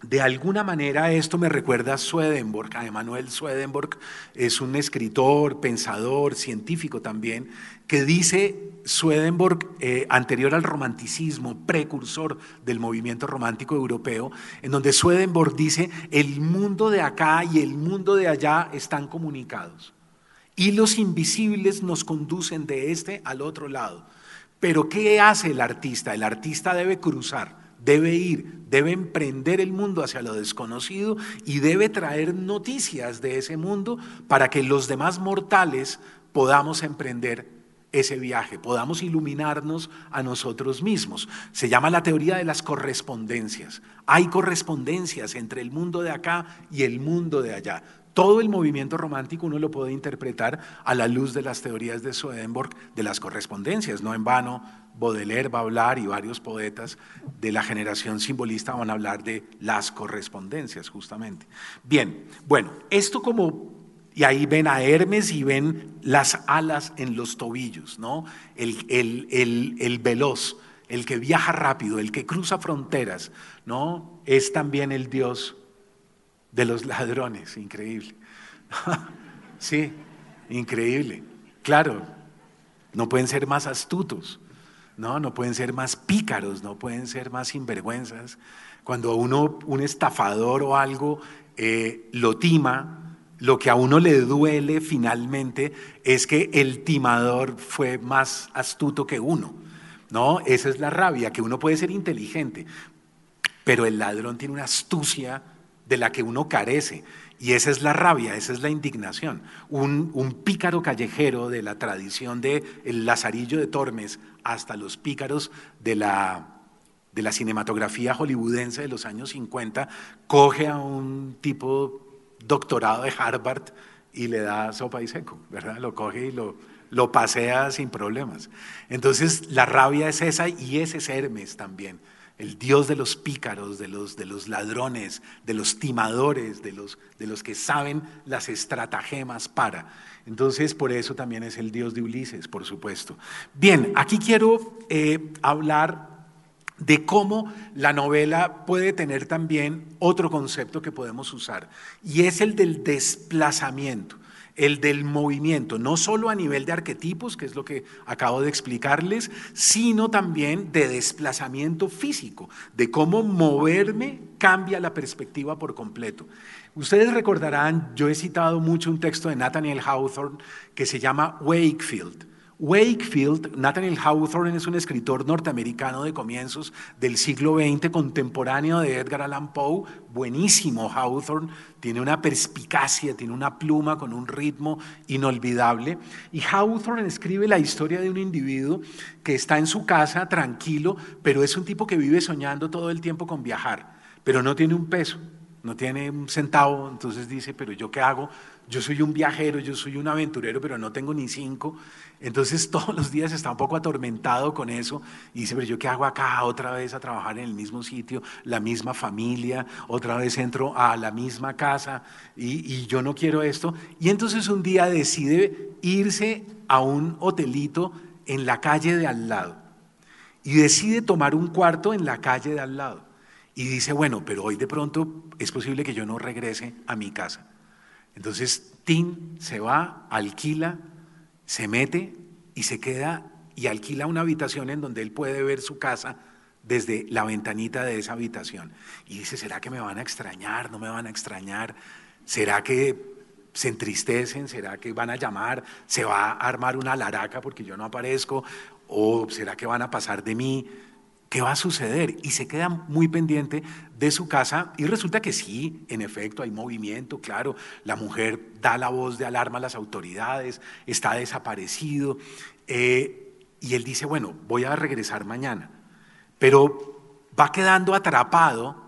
de alguna manera esto me recuerda a Swedenborg, a Emanuel Swedenborg, es un escritor, pensador, científico también, que dice Swedenborg, eh, anterior al romanticismo, precursor del movimiento romántico europeo, en donde Swedenborg dice, el mundo de acá y el mundo de allá están comunicados. y los invisibles nos conducen de este al otro lado. Pero ¿qué hace el artista? El artista debe cruzar, debe ir, debe emprender el mundo hacia lo desconocido y debe traer noticias de ese mundo para que los demás mortales podamos emprender ese viaje, podamos iluminarnos a nosotros mismos. Se llama la teoría de las correspondencias. Hay correspondencias entre el mundo de acá y el mundo de allá. Todo el movimiento romántico uno lo puede interpretar a la luz de las teorías de Swedenborg de las correspondencias. No en vano, Baudelaire va a hablar y varios poetas de la generación simbolista van a hablar de las correspondencias, justamente. Bien, bueno, esto como y ahí ven a Hermes y ven las alas en los tobillos, ¿no? El, el, el, veloz, el que viaja rápido, el que cruza fronteras, ¿no? Es también el Dios de los ladrones, increíble. sí, increíble. Claro, no pueden ser más astutos, no, no pueden ser más pícaros, no pueden ser más sinvergüenzas. Cuando uno, un estafador o algo eh, lo tima, lo que a uno le duele finalmente es que el timador fue más astuto que uno. No, esa es la rabia, que uno puede ser inteligente, pero el ladrón tiene una astucia de la que uno carece. Y esa es la rabia, esa es la indignación. Un, pícaro callejero de la tradición del el Lazarillo de Tormes hasta los pícaros de la cinematografía hollywoodense de los años 50, coge a un tipo doctorado de Harvard y le da sopa y seco, ¿verdad? Lo coge y lo, lo pasea sin problemas. Entonces la rabia es esa y ese es Hermes también el Dios de los pícaros, de los, ladrones, de los timadores, de los, que saben las estratagemas para. Entonces, por eso también es el Dios de Ulises, por supuesto. Bien, aquí quiero eh, hablar de cómo la novela puede tener también otro concepto que podemos usar, y es el del desplazamiento el del movimiento, no solo a nivel de arquetipos, que es lo que acabo de explicarles, sino también de desplazamiento físico, de cómo moverme cambia la perspectiva por completo. Ustedes recordarán, yo he citado mucho un texto de Nathaniel Hawthorne que se llama Wakefield. Wakefield, Nathaniel Hawthorne es un escritor norteamericano de comienzos del siglo XX, contemporáneo de Edgar Allan Poe, buenísimo Hawthorne, tiene una perspicacia, tiene una pluma con un ritmo inolvidable. Y Hawthorne escribe la historia de un individuo que está en su casa tranquilo, pero es un tipo que vive soñando todo el tiempo con viajar, pero no tiene un peso, no tiene un centavo, entonces dice, pero yo qué hago, yo soy un viajero, yo soy un aventurero, pero no tengo ni cinco. Entonces todos los días está un poco atormentado con eso y dice, pero yo qué hago acá otra vez a trabajar en el mismo sitio, la misma familia, otra vez entro a la misma casa y, yo no quiero esto. Y entonces un día decide irse a un hotelito en la calle de al lado y decide tomar un cuarto en la calle de al lado y dice, bueno, pero hoy de pronto es posible que yo no regrese a mi casa. Entonces Tim se va, alquila se mete y se queda y alquila una habitación en donde él puede ver su casa desde la ventanita de esa habitación. Y dice, ¿será que me van a extrañar? ¿No me van a extrañar? ¿Será que se entristecen? ¿Será que van a llamar? ¿Se va a armar una laraca porque yo no aparezco? ¿O será que van a pasar de mí? ¿Qué va a suceder? Y se queda muy pendiente de su casa y resulta que sí, en efecto, hay movimiento, claro, la mujer da la voz de alarma a las autoridades, está desaparecido eh, y él dice, bueno, voy a regresar mañana, pero va quedando atrapado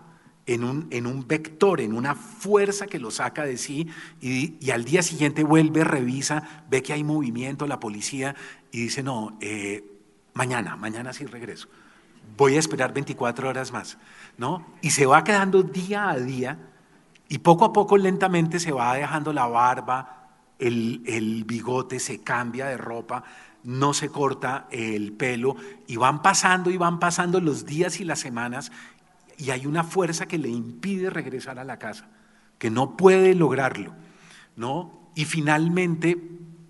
en un, en un, vector, en una fuerza que lo saca de sí y, al día siguiente vuelve, revisa, ve que hay movimiento, la policía y dice, no, eh, mañana, mañana sí regreso voy a esperar 24 horas más, ¿no? Y se va quedando día a día y poco a poco lentamente se va dejando la barba, el, el bigote, se cambia de ropa, no se corta el pelo y van pasando y van pasando los días y las semanas y hay una fuerza que le impide regresar a la casa, que no puede lograrlo, ¿no? Y finalmente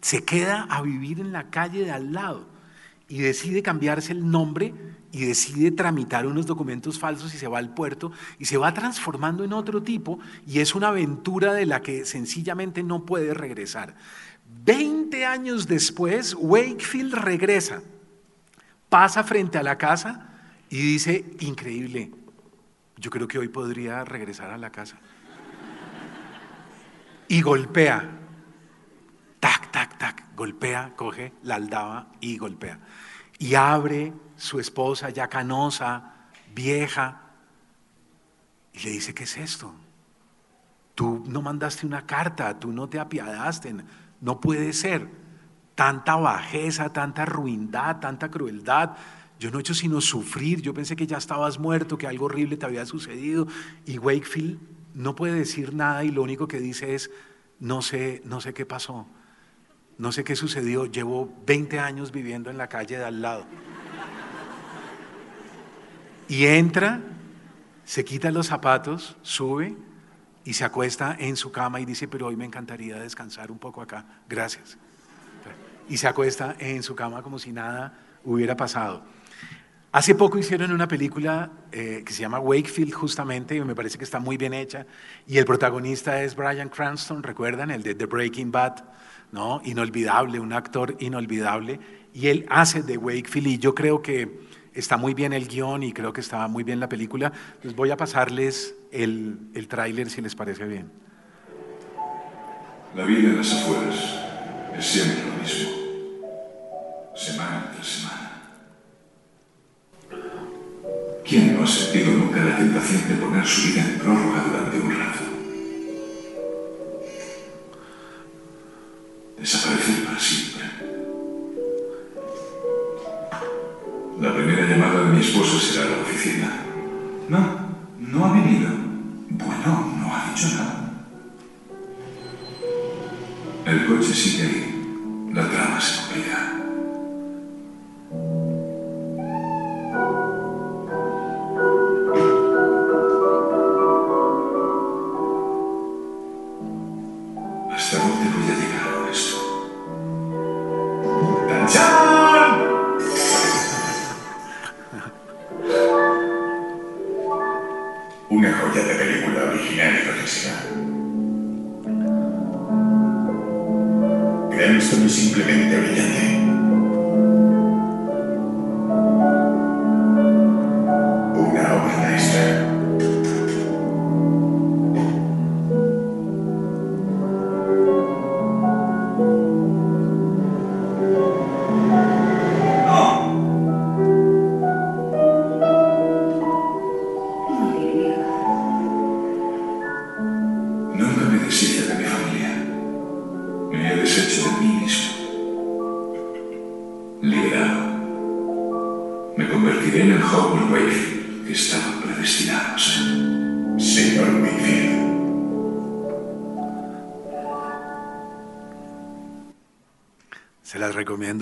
se queda a vivir en la calle de al lado y decide cambiarse el nombre y decide tramitar unos documentos falsos y se va al puerto y se va transformando en otro tipo y es una aventura de la que sencillamente no puede regresar. Veinte años después, Wakefield regresa, pasa frente a la casa y dice, increíble, yo creo que hoy podría regresar a la casa. Y golpea, tac, tac, tac golpea, coge la aldaba y golpea. Y abre su esposa ya canosa, vieja, y le dice, ¿qué es esto? Tú no mandaste una carta, tú no te apiadaste, no puede ser. Tanta bajeza, tanta ruindad, tanta crueldad. Yo no he hecho sino sufrir, yo pensé que ya estabas muerto, que algo horrible te había sucedido. Y Wakefield no puede decir nada y lo único que dice es, no sé, no sé qué pasó. No sé qué sucedió, llevo 20 años viviendo en la calle de al lado. Y entra, se quita los zapatos, sube y se acuesta en su cama y dice, pero hoy me encantaría descansar un poco acá, gracias. Y se acuesta en su cama como si nada hubiera pasado. Hace poco hicieron una película eh, que se llama Wakefield justamente y me parece que está muy bien hecha y el protagonista es Brian Cranston, recuerdan, el de The Breaking Bad. ¿no? Inolvidable, un actor inolvidable. Y él hace de Wakefield y yo creo que está muy bien el guión y creo que está muy bien la película. Les voy a pasarles el, el tráiler si les parece bien. La vida en las afueras es siempre lo mismo, semana tras semana. ¿Quién no ha sentido nunca la tentación de poner su vida en prórroga durante un rato? desaparecer para siempre. La primera llamada de mi esposo será a la oficina. No, no ha venido. Bueno, no ha dicho nada. El coche sigue ahí. La trama se cumplirá.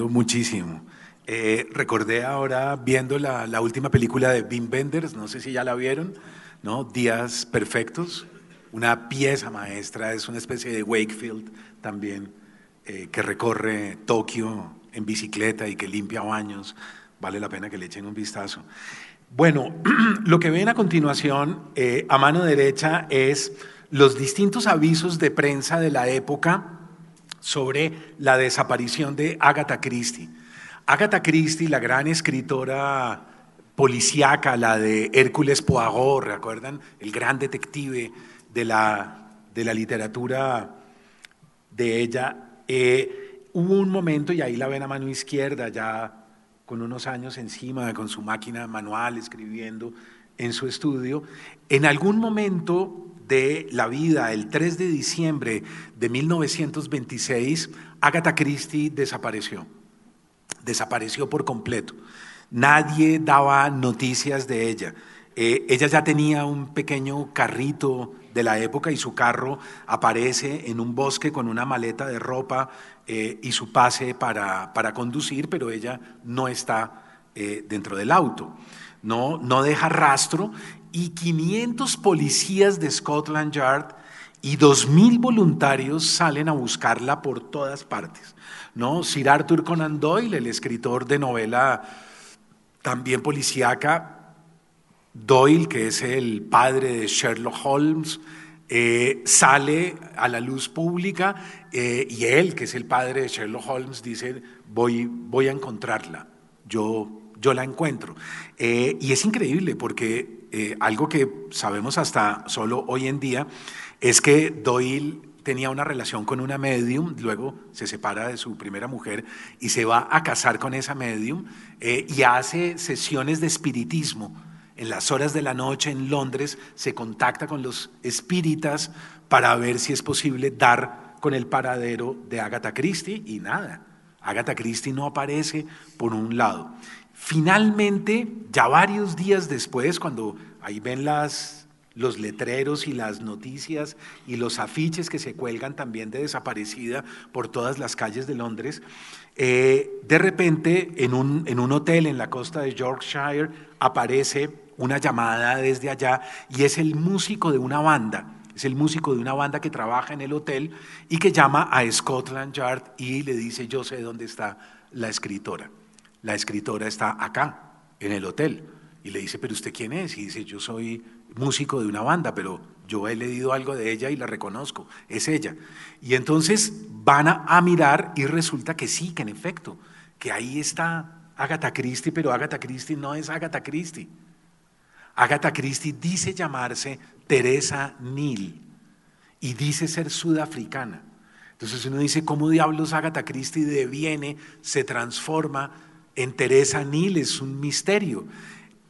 muchísimo. Eh, recordé ahora viendo la, última película de Wim Benders, no sé si ya la vieron, ¿no? Días Perfectos, una pieza maestra, es una especie de Wakefield también, eh, que recorre Tokio en bicicleta y que limpia baños. Vale la pena que le echen un vistazo. Bueno, lo que ven a continuación eh, a mano derecha es los distintos avisos de prensa de la época sobre la desaparición de Agatha Christie. Agatha Christie, la gran escritora policíaca, la de Hércules Poirot, ¿recuerdan? El gran detective de la, de la literatura de ella. Eh, hubo un momento, y ahí la ven a mano izquierda, ya con unos años encima, con su máquina manual, escribiendo en su estudio. En algún momento de la vida, el 3 de diciembre de 1926, Agatha Christie desapareció. Desapareció por completo. Nadie daba noticias de ella. Eh, ella ya tenía un pequeño carrito de la época y su carro aparece en un bosque con una maleta de ropa eh, y su pase para, conducir, pero ella no está eh, dentro del auto. No, no deja rastro y 500 policías de Scotland Yard y 2.000 voluntarios salen a buscarla por todas partes. ¿no? Sir Arthur Conan Doyle, el escritor de novela también policíaca, Doyle, que es el padre de Sherlock Holmes, eh, sale a la luz pública eh, y él, que es el padre de Sherlock Holmes, dice, voy, voy a encontrarla, yo, yo la encuentro. Eh, y es increíble porque eh, algo que sabemos hasta solo hoy en día es que Doyle tenía una relación con una medium, luego se separa de su primera mujer y se va a casar con esa medium eh, y hace sesiones de espiritismo. En las horas de la noche en Londres se contacta con los espíritas para ver si es posible dar con el paradero de Agatha Christie y nada. Agatha Christie no aparece por un lado. Finalmente, ya varios días después, cuando ahí ven las, los letreros y las noticias y los afiches que se cuelgan también de desaparecida por todas las calles de Londres, eh, de repente en un hotel en la costa de Yorkshire aparece una llamada desde allá y es el músico de una banda. Es el músico de una banda que trabaja en el hotel y que llama a Scotland Yard y le dice, yo sé dónde está la escritora la escritora está acá, en el hotel. Y le dice, pero ¿usted quién es? Y dice, yo soy músico de una banda, pero yo he leído algo de ella y la reconozco, es ella. Y entonces van a, mirar y resulta que sí, que en efecto, que ahí está Agatha Christie, pero Agatha Christie no es Agatha Christie. Agatha Christie dice llamarse Teresa Neal y dice ser sudafricana. Entonces uno dice, ¿cómo diablos Agatha Christie deviene, se transforma, en Teresa Nil es un misterio.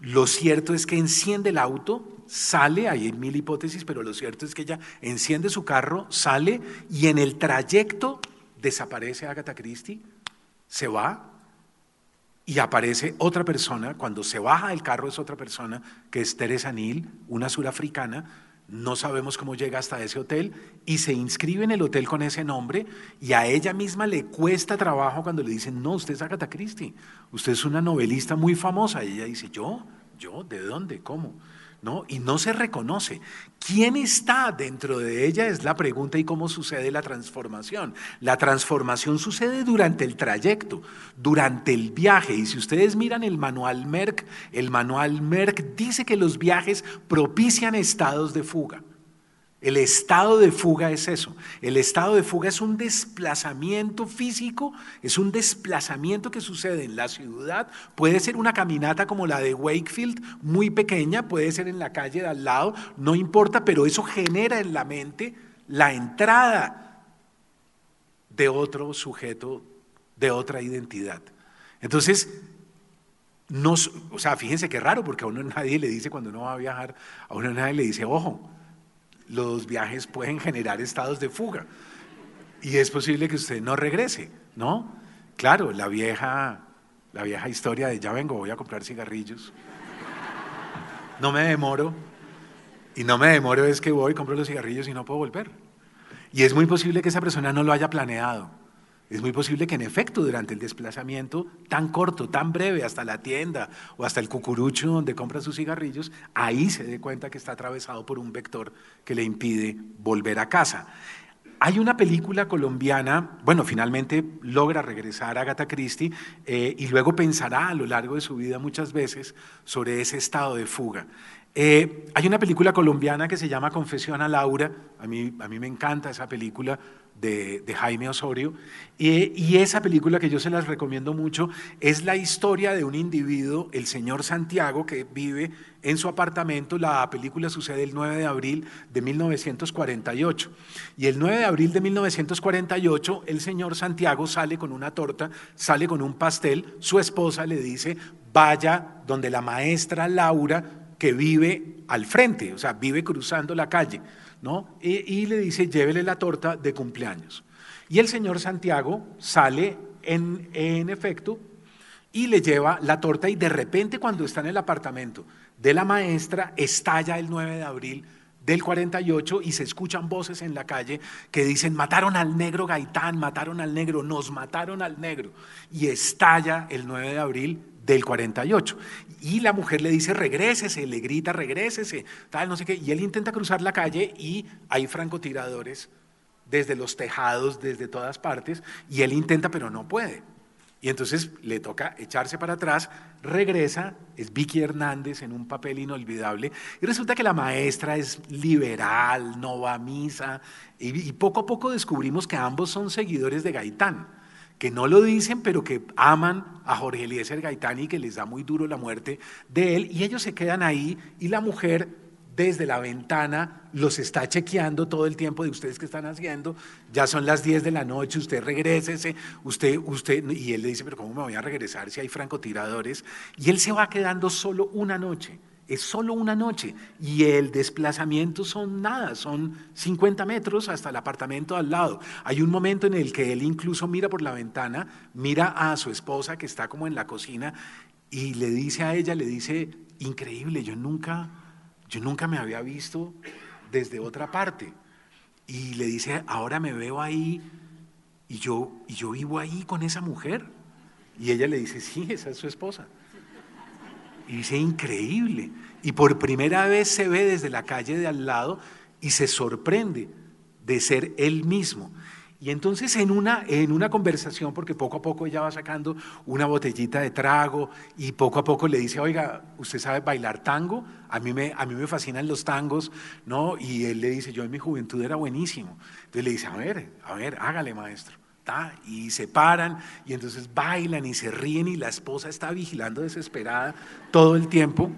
Lo cierto es que enciende el auto, sale, hay mil hipótesis, pero lo cierto es que ella enciende su carro, sale y en el trayecto desaparece Agatha Christie, se va y aparece otra persona, cuando se baja del carro es otra persona, que es Teresa Nil, una surafricana, no sabemos cómo llega hasta ese hotel y se inscribe en el hotel con ese nombre y a ella misma le cuesta trabajo cuando le dicen, no, usted es Agatha Christie, usted es una novelista muy famosa. Y ella dice, yo, yo, ¿de dónde? ¿Cómo? ¿no? Y no se reconoce. ¿Quién está dentro de ella? Es la pregunta y cómo sucede la transformación. La transformación sucede durante el trayecto, durante el viaje. Y si ustedes miran el manual Merck, el manual Merck dice que los viajes propician estados de fuga. El estado de fuga es eso. El estado de fuga es un desplazamiento físico, es un desplazamiento que sucede en la ciudad. Puede ser una caminata como la de Wakefield, muy pequeña, puede ser en la calle de al lado, no importa, pero eso genera en la mente la entrada de otro sujeto, de otra identidad. Entonces, no o sea, fíjense qué raro, porque a uno nadie le dice cuando uno va a viajar, a uno nadie le dice, ojo, los viajes pueden generar estados de fuga y es posible que usted no regrese, ¿no? Claro, la vieja, historia de ya vengo, voy a comprar cigarrillos, no me demoro y no me demoro es que voy, compro los cigarrillos y no puedo volver. Y es muy posible que esa persona no lo haya planeado es muy posible que en efecto durante el desplazamiento tan corto, tan breve, hasta la tienda o hasta el cucurucho donde compra sus cigarrillos, ahí se dé cuenta que está atravesado por un vector que le impide volver a casa. Hay una película colombiana, bueno, finalmente logra regresar a Agatha Christie eh, y luego pensará a lo largo de su vida muchas veces sobre ese estado de fuga. Eh, hay una película colombiana que se llama Confesión a Laura, a mí, a mí me encanta esa película, de, Jaime Osorio. Y, y, esa película que yo se las recomiendo mucho es la historia de un individuo, el señor Santiago, que vive en su apartamento. La película sucede el 9 de abril de 1948. Y el 9 de abril de 1948, el señor Santiago sale con una torta, sale con un pastel. Su esposa le dice, vaya donde la maestra Laura, que vive al frente, o sea, vive cruzando la calle. Y, le dice, llévele la torta de cumpleaños. Y el señor Santiago sale en, en efecto y le lleva la torta y de repente cuando está en el apartamento de la maestra estalla el 9 de abril del 48 y se escuchan voces en la calle que dicen, mataron al negro Gaitán, mataron al negro, nos mataron al negro. Y estalla el 9 de abril del 48. Y la mujer le dice, regrésese, le grita, regrésese, tal, no sé qué. Y él intenta cruzar la calle y hay francotiradores desde los tejados, desde todas partes, y él intenta, pero no puede. Y entonces le toca echarse para atrás, regresa, es Vicky Hernández en un papel inolvidable, y resulta que la maestra es liberal, no va a misa, y, y poco a poco descubrimos que ambos son seguidores de Gaitán que no lo dicen, pero que aman a Jorge Eliezer Gaitán y que les da muy duro la muerte de él, y ellos se quedan ahí y la mujer desde la ventana los está chequeando todo el tiempo de ustedes que están haciendo, ya son las 10 de la noche, usted regrésese, usted, usted, y él le dice, pero ¿cómo me voy a regresar si hay francotiradores? Y él se va quedando solo una noche es solo una noche y el desplazamiento son nada, son 50 metros hasta el apartamento al lado. Hay un momento en el que él incluso mira por la ventana, mira a su esposa que está como en la cocina y le dice a ella, le dice, increíble, yo nunca, yo nunca me había visto desde otra parte. Y le dice, ahora me veo ahí y yo, y yo vivo ahí con esa mujer. Y ella le dice, sí, esa es su esposa. Y dice, increíble. Y por primera vez se ve desde la calle de al lado y se sorprende de ser él mismo. Y entonces en una, en una conversación, porque poco a poco ella va sacando una botellita de trago y poco a poco le dice, oiga, ¿usted sabe bailar tango? A mí me, a mí me fascinan los tangos, ¿no? Y él le dice, yo en mi juventud era buenísimo. Entonces le dice, a ver, a ver, hágale maestro y se paran, y entonces bailan y se ríen, y la esposa está vigilando desesperada todo el tiempo,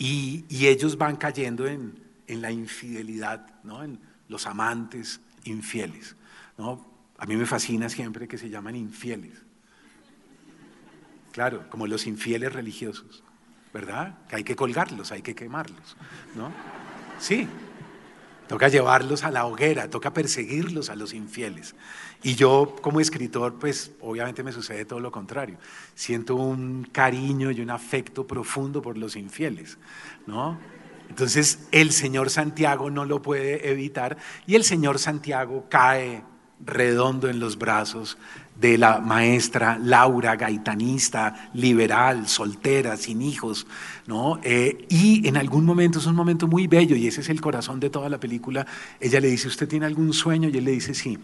y, ellos van cayendo en, la infidelidad, en los amantes infieles. A mí me fascina siempre que se llaman infieles. Claro, como los infieles religiosos, ¿verdad? Que hay que colgarlos, hay que quemarlos, ¿no? Sí, toca llevarlos a la hoguera, toca perseguirlos a los infieles. Y yo como escritor, pues obviamente me sucede todo lo contrario. Siento un cariño y un afecto profundo por los infieles, ¿no? Entonces el señor Santiago no lo puede evitar y el señor Santiago cae redondo en los brazos de la maestra Laura, gaitanista, liberal, soltera, sin hijos, ¿no? Eh, y en algún momento, es un momento muy bello, y ese es el corazón de toda la película, ella le dice, ¿usted tiene algún sueño? Y él le dice, sí,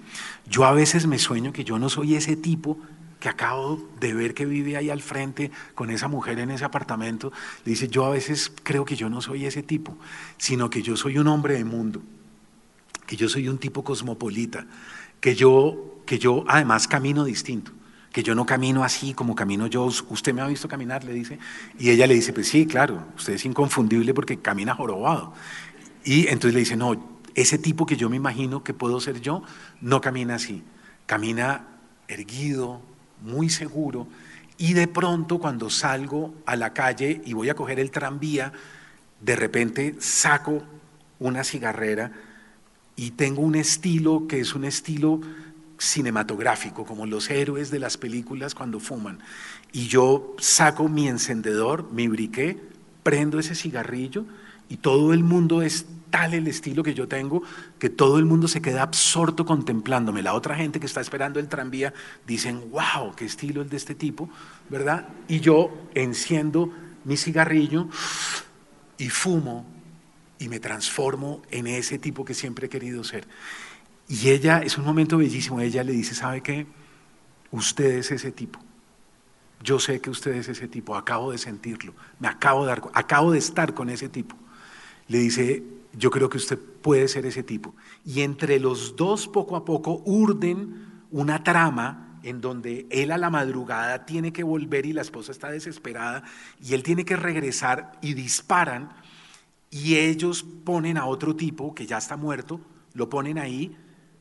yo a veces me sueño que yo no soy ese tipo que acabo de ver que vive ahí al frente con esa mujer en ese apartamento, le dice, yo a veces creo que yo no soy ese tipo, sino que yo soy un hombre de mundo, que yo soy un tipo cosmopolita, que yo, que yo además camino distinto, que yo no camino así como camino yo, usted me ha visto caminar, le dice, y ella le dice, pues sí, claro, usted es inconfundible porque camina jorobado. Y entonces le dice, no, ese tipo que yo me imagino que puedo ser yo, no camina así, camina erguido, muy seguro, y de pronto cuando salgo a la calle y voy a coger el tranvía, de repente saco una cigarrera, y tengo un estilo que es un estilo cinematográfico, como los héroes de las películas cuando fuman. Y yo saco mi encendedor, mi briqué, prendo ese cigarrillo y todo el mundo es tal el estilo que yo tengo que todo el mundo se queda absorto contemplándome. La otra gente que está esperando el tranvía dicen, wow, qué estilo el es de este tipo, ¿verdad? Y yo enciendo mi cigarrillo y fumo y me transformo en ese tipo que siempre he querido ser. Y ella, es un momento bellísimo, ella le dice, ¿sabe qué? Usted es ese tipo. Yo sé que usted es ese tipo, acabo de sentirlo, me acabo de, acabo de estar con ese tipo. Le dice, yo creo que usted puede ser ese tipo. Y entre los dos, poco a poco, urden una trama en donde él a la madrugada tiene que volver y la esposa está desesperada y él tiene que regresar y disparan y ellos ponen a otro tipo que ya está muerto, lo ponen ahí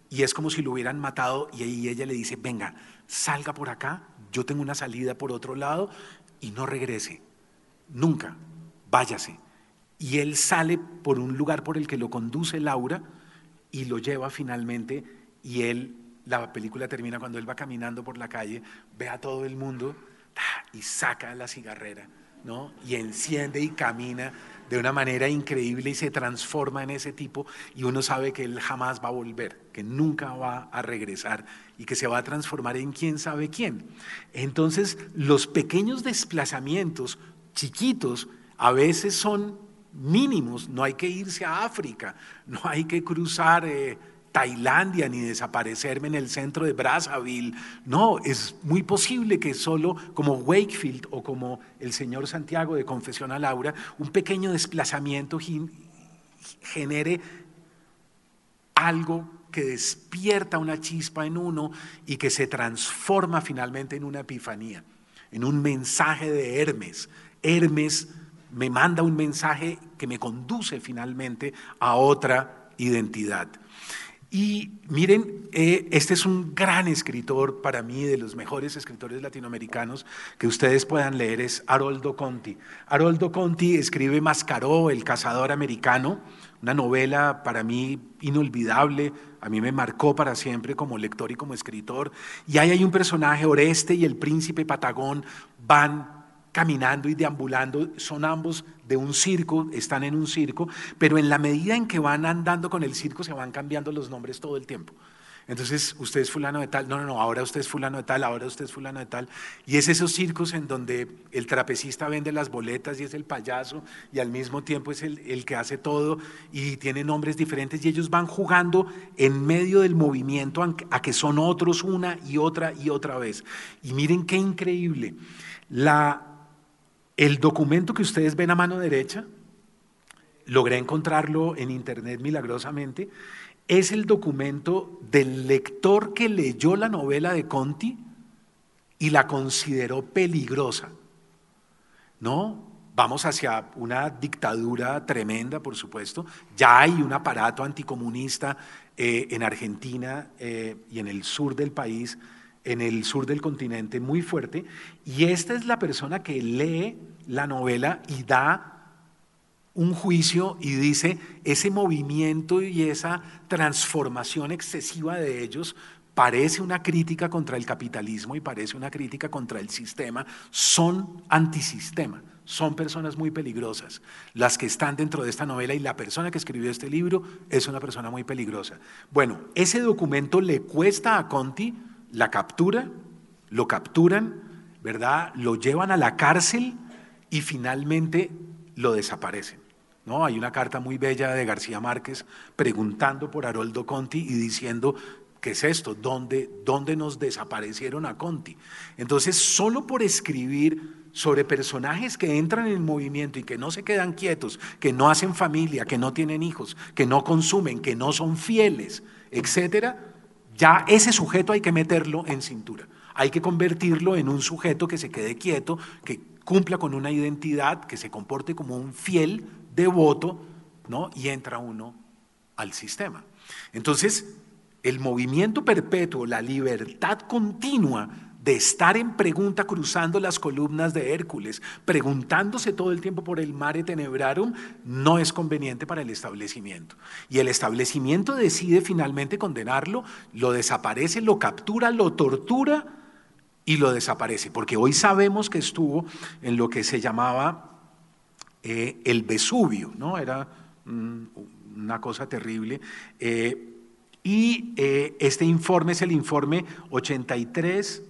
y es como si lo hubieran matado y ahí ella le dice, venga, salga por acá, yo tengo una salida por otro lado y no regrese, nunca, váyase. Y él sale por un lugar por el que lo conduce Laura y lo lleva finalmente y él, la película termina cuando él va caminando por la calle, ve a todo el mundo y saca la cigarrera, ¿no? Y enciende y camina de una manera increíble y se transforma en ese tipo y uno sabe que él jamás va a volver, que nunca va a regresar y que se va a transformar en quién sabe quién. Entonces, los pequeños desplazamientos chiquitos a veces son mínimos, no hay que irse a África, no hay que cruzar... Eh, Tailandia ni desaparecerme en el centro de Brazzaville. No, es muy posible que solo como Wakefield o como el señor Santiago de Confesión a Laura, un pequeño desplazamiento genere algo que despierta una chispa en uno y que se transforma finalmente en una epifanía, en un mensaje de Hermes. Hermes me manda un mensaje que me conduce finalmente a otra identidad. Y miren, eh, este es un gran escritor para mí, de los mejores escritores latinoamericanos que ustedes puedan leer, es Haroldo Conti. Haroldo Conti escribe Mascaró, El cazador americano, una novela para mí inolvidable, a mí me marcó para siempre como lector y como escritor. Y ahí hay un personaje, Oreste y el príncipe Patagón, van caminando y deambulando, son ambos de un circo, están en un circo, pero en la medida en que van andando con el circo se van cambiando los nombres todo el tiempo. Entonces, usted es fulano de tal, no, no, no, ahora usted es fulano de tal, ahora usted es fulano de tal. Y es esos circos en donde el trapecista vende las boletas y es el payaso y al mismo tiempo es el, el que hace todo y tiene nombres diferentes y ellos van jugando en medio del movimiento a que son otros una y otra y otra vez. Y miren qué increíble. La el documento que ustedes ven a mano derecha, logré encontrarlo en internet milagrosamente, es el documento del lector que leyó la novela de Conti y la consideró peligrosa. ¿No? Vamos hacia una dictadura tremenda, por supuesto. Ya hay un aparato anticomunista eh, en Argentina eh, y en el sur del país en el sur del continente muy fuerte, y esta es la persona que lee la novela y da un juicio y dice, ese movimiento y esa transformación excesiva de ellos parece una crítica contra el capitalismo y parece una crítica contra el sistema, son antisistema, son personas muy peligrosas. Las que están dentro de esta novela y la persona que escribió este libro es una persona muy peligrosa. Bueno, ese documento le cuesta a Conti la captura, lo capturan, ¿verdad? Lo llevan a la cárcel y finalmente lo desaparecen. ¿no? Hay una carta muy bella de García Márquez preguntando por Haroldo Conti y diciendo, ¿qué es esto? ¿Dónde, dónde nos desaparecieron a Conti? Entonces, solo por escribir sobre personajes que entran en el movimiento y que no se quedan quietos, que no hacen familia, que no tienen hijos, que no consumen, que no son fieles, etcétera, ya ese sujeto hay que meterlo en cintura. Hay que convertirlo en un sujeto que se quede quieto, que cumpla con una identidad, que se comporte como un fiel devoto, ¿no? Y entra uno al sistema. Entonces, el movimiento perpetuo, la libertad continua de estar en pregunta cruzando las columnas de Hércules, preguntándose todo el tiempo por el mare tenebrarum, no es conveniente para el establecimiento. Y el establecimiento decide finalmente condenarlo, lo desaparece, lo captura, lo tortura y lo desaparece, porque hoy sabemos que estuvo en lo que se llamaba eh, el Vesubio, ¿no? Era mm, una cosa terrible. Eh, y eh, este informe es el informe 83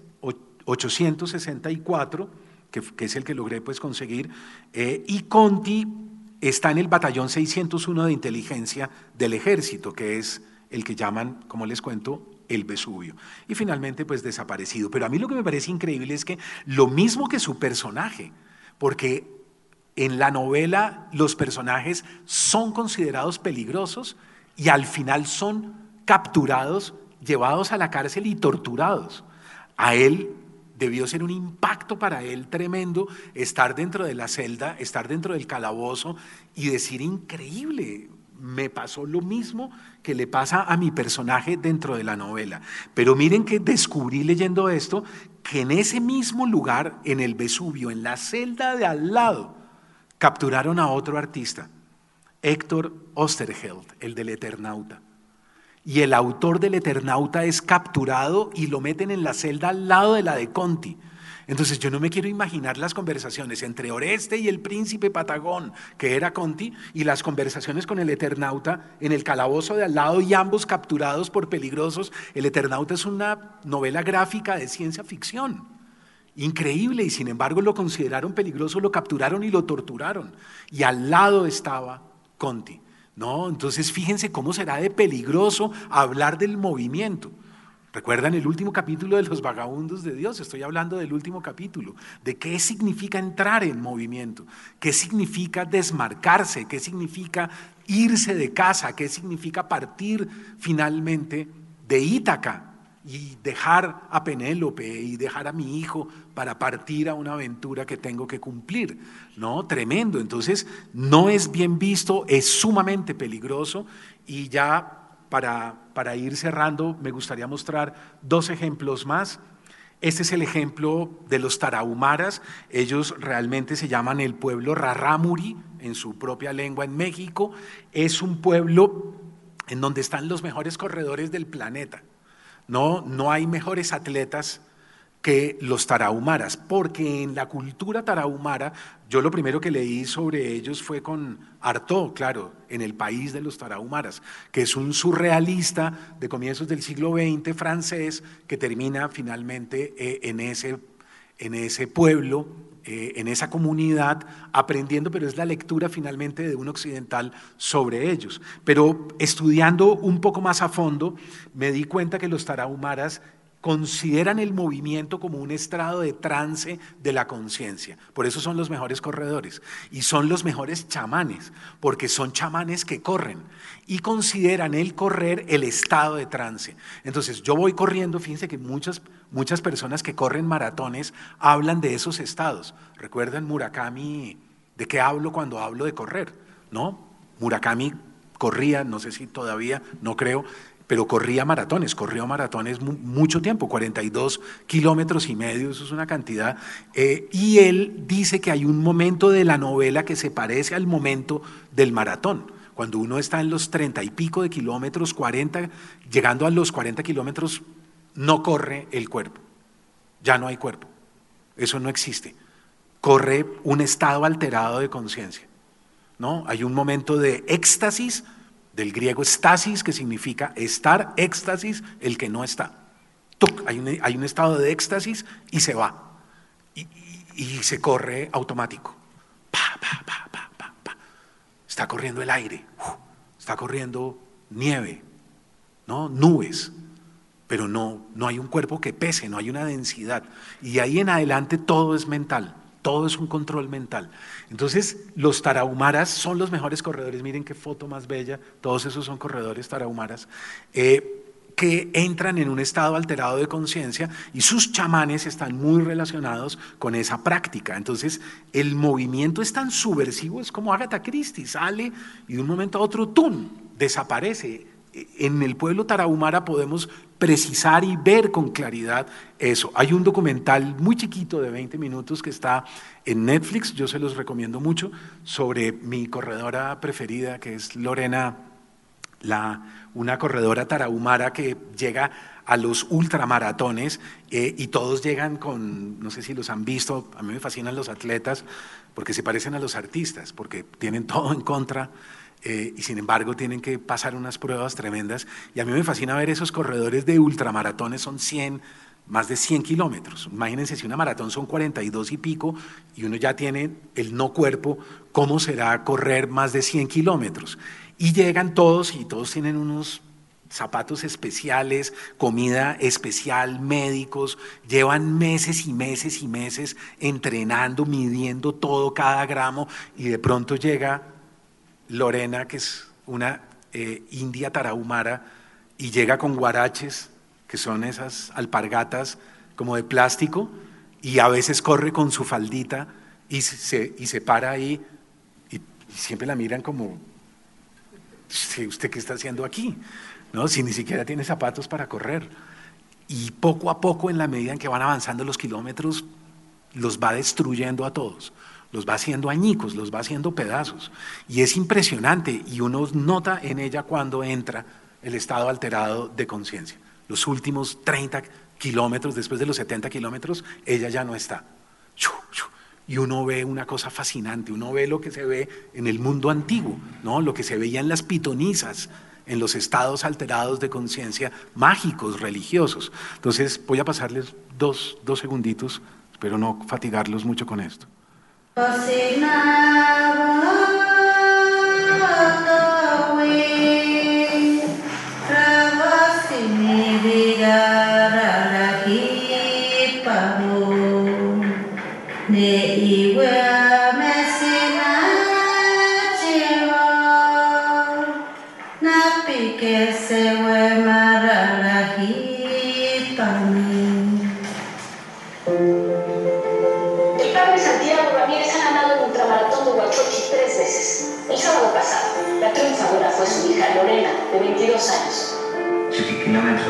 864, que, es el que logré pues conseguir, eh, y Conti está en el batallón 601 de inteligencia del ejército, que es el que llaman, como les cuento, el Vesubio. Y finalmente pues desaparecido. Pero a mí lo que me parece increíble es que lo mismo que su personaje, porque en la novela los personajes son considerados peligrosos y al final son capturados, llevados a la cárcel y torturados. A él debió ser un impacto para él tremendo estar dentro de la celda, estar dentro del calabozo y decir increíble, me pasó lo mismo que le pasa a mi personaje dentro de la novela. Pero miren que descubrí leyendo esto que en ese mismo lugar, en el Vesubio, en la celda de al lado, capturaron a otro artista, Héctor Osterheld, el del Eternauta y el autor del Eternauta es capturado y lo meten en la celda al lado de la de Conti. Entonces yo no me quiero imaginar las conversaciones entre Oreste y el príncipe Patagón, que era Conti, y las conversaciones con el Eternauta en el calabozo de al lado y ambos capturados por peligrosos. El Eternauta es una novela gráfica de ciencia ficción. Increíble, y sin embargo lo consideraron peligroso, lo capturaron y lo torturaron. Y al lado estaba Conti. No, entonces fíjense cómo será de peligroso hablar del movimiento. ¿Recuerdan el último capítulo de los vagabundos de Dios? Estoy hablando del último capítulo, de qué significa entrar en movimiento, qué significa desmarcarse, qué significa irse de casa, qué significa partir finalmente de Ítaca, y dejar a Penélope y dejar a mi hijo para partir a una aventura que tengo que cumplir. No, tremendo. Entonces, no es bien visto, es sumamente peligroso y ya para, ir cerrando, me gustaría mostrar dos ejemplos más. Este es el ejemplo de los tarahumaras. Ellos realmente se llaman el pueblo rarámuri en su propia lengua en México. Es un pueblo en donde están los mejores corredores del planeta. No, hay mejores atletas que los tarahumaras, porque en la cultura tarahumara, yo lo primero que leí sobre ellos fue con Artaud, claro, en el país de los tarahumaras, que es un surrealista de comienzos del siglo XX francés que termina finalmente eh, en ese, en ese pueblo eh, en esa comunidad aprendiendo, pero es la lectura finalmente de un occidental sobre ellos. Pero estudiando un poco más a fondo, me di cuenta que los tarahumaras consideran el movimiento como un estrado de trance de la conciencia. Por eso son los mejores corredores y son los mejores chamanes, porque son chamanes que corren y consideran el correr el estado de trance. Entonces yo voy corriendo, fíjense que muchas, muchas personas que corren maratones hablan de esos estados. ¿Recuerdan Murakami? ¿De qué hablo cuando hablo de correr? ¿No? Murakami corría, no sé si todavía, no creo, pero corría maratones, corrió maratones mucho tiempo, 42 kilómetros y medio, eso es una cantidad. Eh, y él dice que hay un momento de la novela que se parece al momento del maratón. Cuando uno está en los 30 y pico de kilómetros, 40, llegando a los 40 kilómetros, no corre el cuerpo. Ya no hay cuerpo. Eso no existe. Corre un estado alterado de conciencia. ¿no? Hay un momento de éxtasis del griego estasis, que significa estar, éxtasis, el que no está. Hay, un, estado de éxtasis y se va. Y, se corre automático. está corriendo el aire, está corriendo nieve, ¿no? nubes, pero no, no hay un cuerpo que pese, no hay una densidad. Y ahí en adelante todo es mental. Todo es un control mental. Entonces, los tarahumaras son los mejores corredores. Miren qué foto más bella. Todos esos son corredores tarahumaras. Eh, que entran en un estado alterado de conciencia y sus chamanes están muy relacionados con esa práctica. Entonces, el movimiento es tan subversivo, es como Agatha Christie, sale y de un momento a otro, ¡tum!, desaparece, en el pueblo tarahumara podemos precisar y ver con claridad eso. Hay un documental muy chiquito de 20 minutos que está en Netflix, yo se los recomiendo mucho, sobre mi corredora preferida, que es Lorena, la, una corredora tarahumara que llega a los ultramaratones eh, y todos llegan con, no sé si los han visto, a mí me fascinan los atletas porque se parecen a los artistas, porque tienen todo en contra eh, y sin embargo tienen que pasar unas pruebas tremendas. Y a mí me fascina ver esos corredores de ultramaratones, son 100, más de 100 kilómetros. Imagínense si una maratón son 42 y pico y uno ya tiene el no cuerpo, ¿cómo será correr más de 100 kilómetros? Y llegan todos y todos tienen unos zapatos especiales, comida especial, médicos, llevan meses y meses y meses entrenando, midiendo todo, cada gramo, y de pronto llega Lorena, que es una eh, india tarahumara, y llega con guaraches, que son esas alpargatas como de plástico, y a veces corre con su faldita y se, y para ahí, y, siempre la miran como, ¿usted qué está haciendo aquí? ¿No? Si ni siquiera tiene zapatos para correr. Y poco a poco, en la medida en que van avanzando los kilómetros, los va destruyendo a todos los va haciendo añicos, los va haciendo pedazos. Y es impresionante y uno nota en ella cuando entra el estado alterado de conciencia. Los últimos 30 kilómetros, después de los 70 kilómetros, ella ya no está. Y uno ve una cosa fascinante, uno ve lo que se ve en el mundo antiguo, ¿no? lo que se veía en las pitonizas, en los estados alterados de conciencia mágicos, religiosos. Entonces voy a pasarles dos, dos segunditos, espero no fatigarlos mucho con esto si nada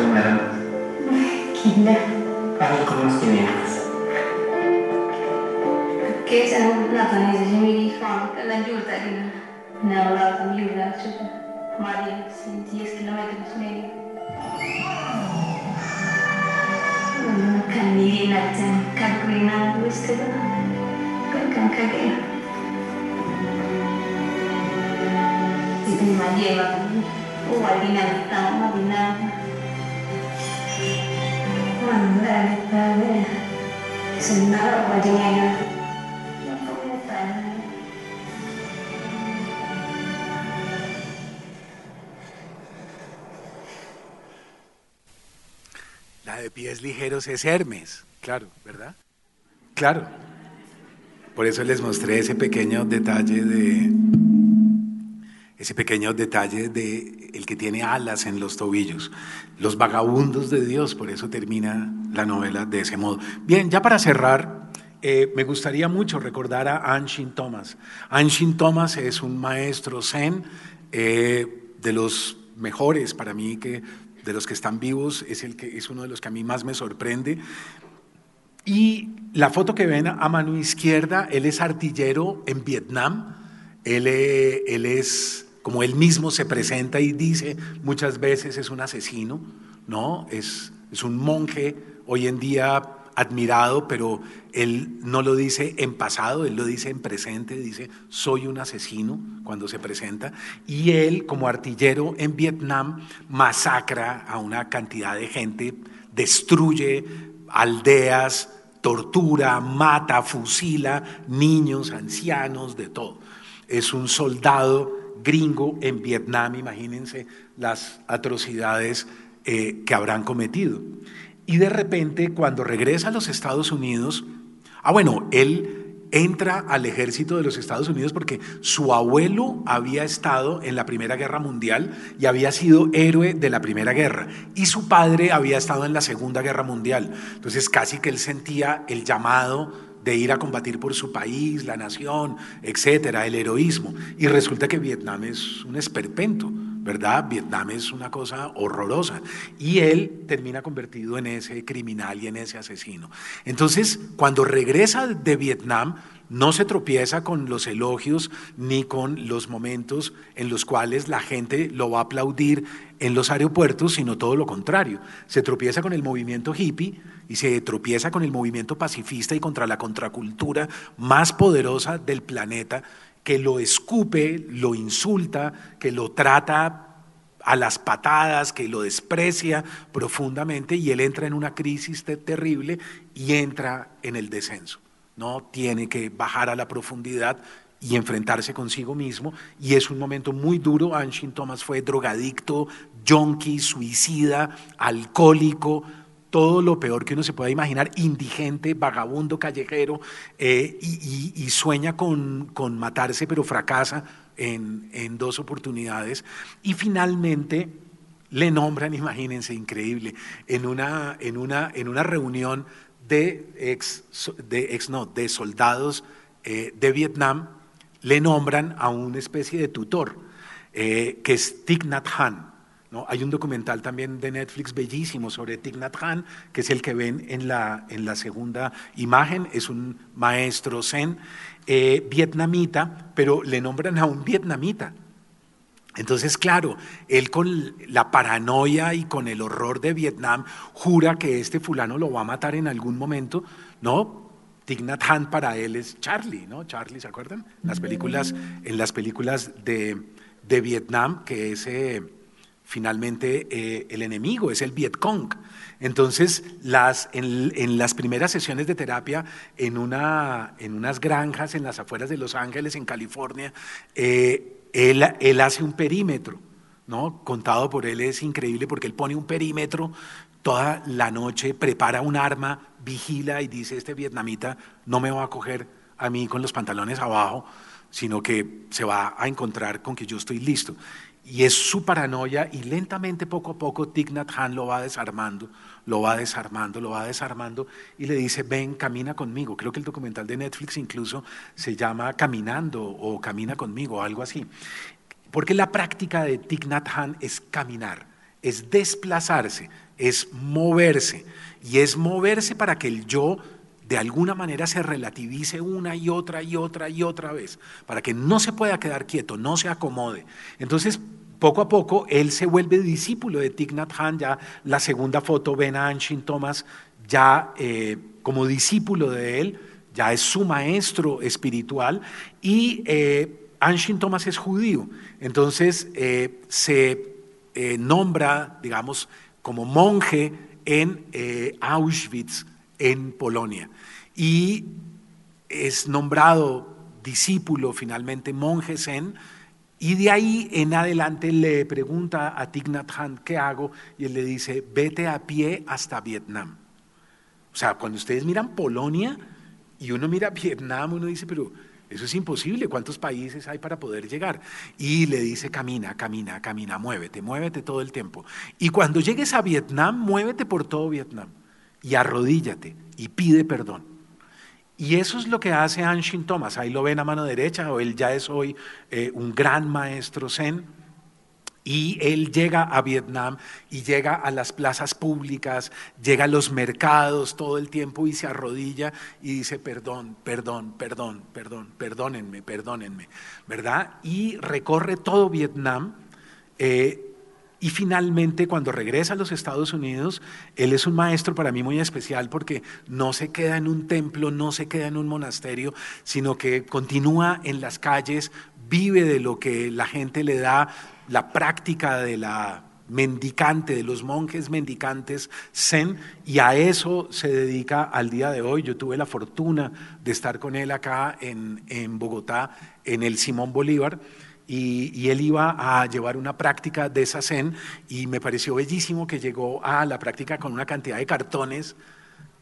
Kimberly. Kinder? ¿Qué ¿Qué que ¿Qué ¿Qué sono ¿Qué nei 6.000 ¿Qué Franca, la ¿Qué ¿Qué ¿Qué 10 medio. me o la de pies ligeros es Hermes, claro, ¿verdad? Claro. Por eso les mostré ese pequeño detalle de, ese pequeño detalle de el que tiene alas en los tobillos, los vagabundos de Dios, por eso termina la novela de ese modo. Bien, ya para cerrar, eh, me gustaría mucho recordar a Anshin Thomas. Anshin Thomas es un maestro zen eh, de los mejores para mí que de los que están vivos es el que es uno de los que a mí más me sorprende. Y la foto que ven a mano izquierda, él es artillero en Vietnam. Él, eh, él, es como él mismo se presenta y dice muchas veces es un asesino, ¿no? Es, es un monje hoy en día admirado, pero él no lo dice en pasado, él lo dice en presente, dice, soy un asesino cuando se presenta. Y él, como artillero en Vietnam, masacra a una cantidad de gente, destruye aldeas, tortura, mata, fusila, niños, ancianos, de todo. Es un soldado gringo en Vietnam, imagínense las atrocidades eh, que habrán cometido. Y de repente, cuando regresa a los Estados Unidos, ah, bueno, él entra al ejército de los Estados Unidos porque su abuelo había estado en la Primera Guerra Mundial y había sido héroe de la Primera Guerra y su padre había estado en la Segunda Guerra Mundial. Entonces casi que él sentía el llamado de ir a combatir por su país, la nación, etcétera, el heroísmo. Y resulta que Vietnam es un esperpento, ¿verdad? Vietnam es una cosa horrorosa. Y él termina convertido en ese criminal y en ese asesino. Entonces, cuando regresa de Vietnam, no se tropieza con los elogios ni con los momentos en los cuales la gente lo va a aplaudir en los aeropuertos, sino todo lo contrario. Se tropieza con el movimiento hippie y se tropieza con el movimiento pacifista y contra la contracultura más poderosa del planeta, que lo escupe, lo insulta, que lo trata a las patadas, que lo desprecia profundamente y él entra en una crisis terrible y entra en el descenso. No tiene que bajar a la profundidad y enfrentarse consigo mismo y es un momento muy duro. Anshin Thomas fue drogadicto, junkie, suicida, alcohólico, todo lo peor que uno se pueda imaginar, indigente, vagabundo, callejero, eh, y, sueña con, matarse, pero fracasa en, dos oportunidades. Y finalmente le nombran, imagínense, increíble, en una, en una, en una reunión de ex, de de soldados eh, de Vietnam, le nombran a una especie de tutor, eh, que es Thich Nhat ¿no? Hay un documental también de Netflix bellísimo sobre Tignat Nhat que es el que ven en la, en la segunda imagen, es un maestro zen eh, vietnamita, pero le nombran a un vietnamita. Entonces, claro, él con la paranoia y con el horror de Vietnam jura que este fulano lo va a matar en algún momento, ¿no? Thich Nhat para él es Charlie, ¿no? Charlie, ¿se acuerdan? Las películas, en las películas de, Vietnam, que ese… Eh, Finalmente, eh, el enemigo es el Vietcong. Entonces, las, en, las primeras sesiones de terapia, en, una, en unas granjas en las afueras de Los Ángeles, en California, eh, él, hace un perímetro. ¿No? Contado por él es increíble porque él pone un perímetro toda la noche, prepara un arma, vigila y dice, este vietnamita no me va a coger a mí con los pantalones abajo, sino que se va a encontrar con que yo estoy listo. Y es su paranoia y lentamente, poco a poco, Thich Nhat lo va desarmando, lo va desarmando, lo va desarmando y le dice, ven, camina conmigo. Creo que el documental de Netflix incluso se llama Caminando o Camina conmigo, o algo así. Porque la práctica de Thich Nhat es caminar, es desplazarse, es moverse. Y es moverse para que el yo de alguna manera se relativice una y otra y otra y otra vez, para que no se pueda quedar quieto, no se acomode. Entonces, poco a poco, él se vuelve discípulo de Thich Nhat ya la segunda foto ven a Anshin Thomas ya eh, como discípulo de él, ya es su maestro espiritual y eh, Anshin Thomas es judío, entonces eh, se nombra, digamos, como monje en Auschwitz, en Polonia y es nombrado discípulo, finalmente monje zen, y de ahí en adelante le pregunta a Tignat Nhat ¿qué hago? Y él le dice, vete a pie hasta Vietnam. O sea, cuando ustedes miran Polonia y uno mira Vietnam, uno dice, pero eso es imposible, ¿cuántos países hay para poder llegar? Y le dice, camina, camina, camina, muévete, muévete todo el tiempo. Y cuando llegues a Vietnam, muévete por todo Vietnam y arrodíllate y pide perdón. Y eso es lo que hace Anshin Thomas. Ahí lo ven a mano derecha, o él ya es hoy eh, un gran maestro zen. Y él llega a Vietnam y llega a las plazas públicas, llega a los mercados todo el tiempo y se arrodilla y dice, perdón, perdón, perdón, perdón, perdónenme, perdónenme, ¿verdad? Y recorre todo Vietnam. Eh, y finalmente, cuando regresa a los Estados Unidos, él es un maestro para mí muy especial porque no se queda en un templo, no se queda en un monasterio, sino que continúa en las calles, vive de lo que la gente le da, la práctica de la mendicante, de los monjes mendicantes zen, y a eso se dedica al día de hoy. Yo tuve la fortuna de estar con él acá en, Bogotá, en el Simón Bolívar y, él iba a llevar una práctica de esa zen y me pareció bellísimo que llegó a la práctica con una cantidad de cartones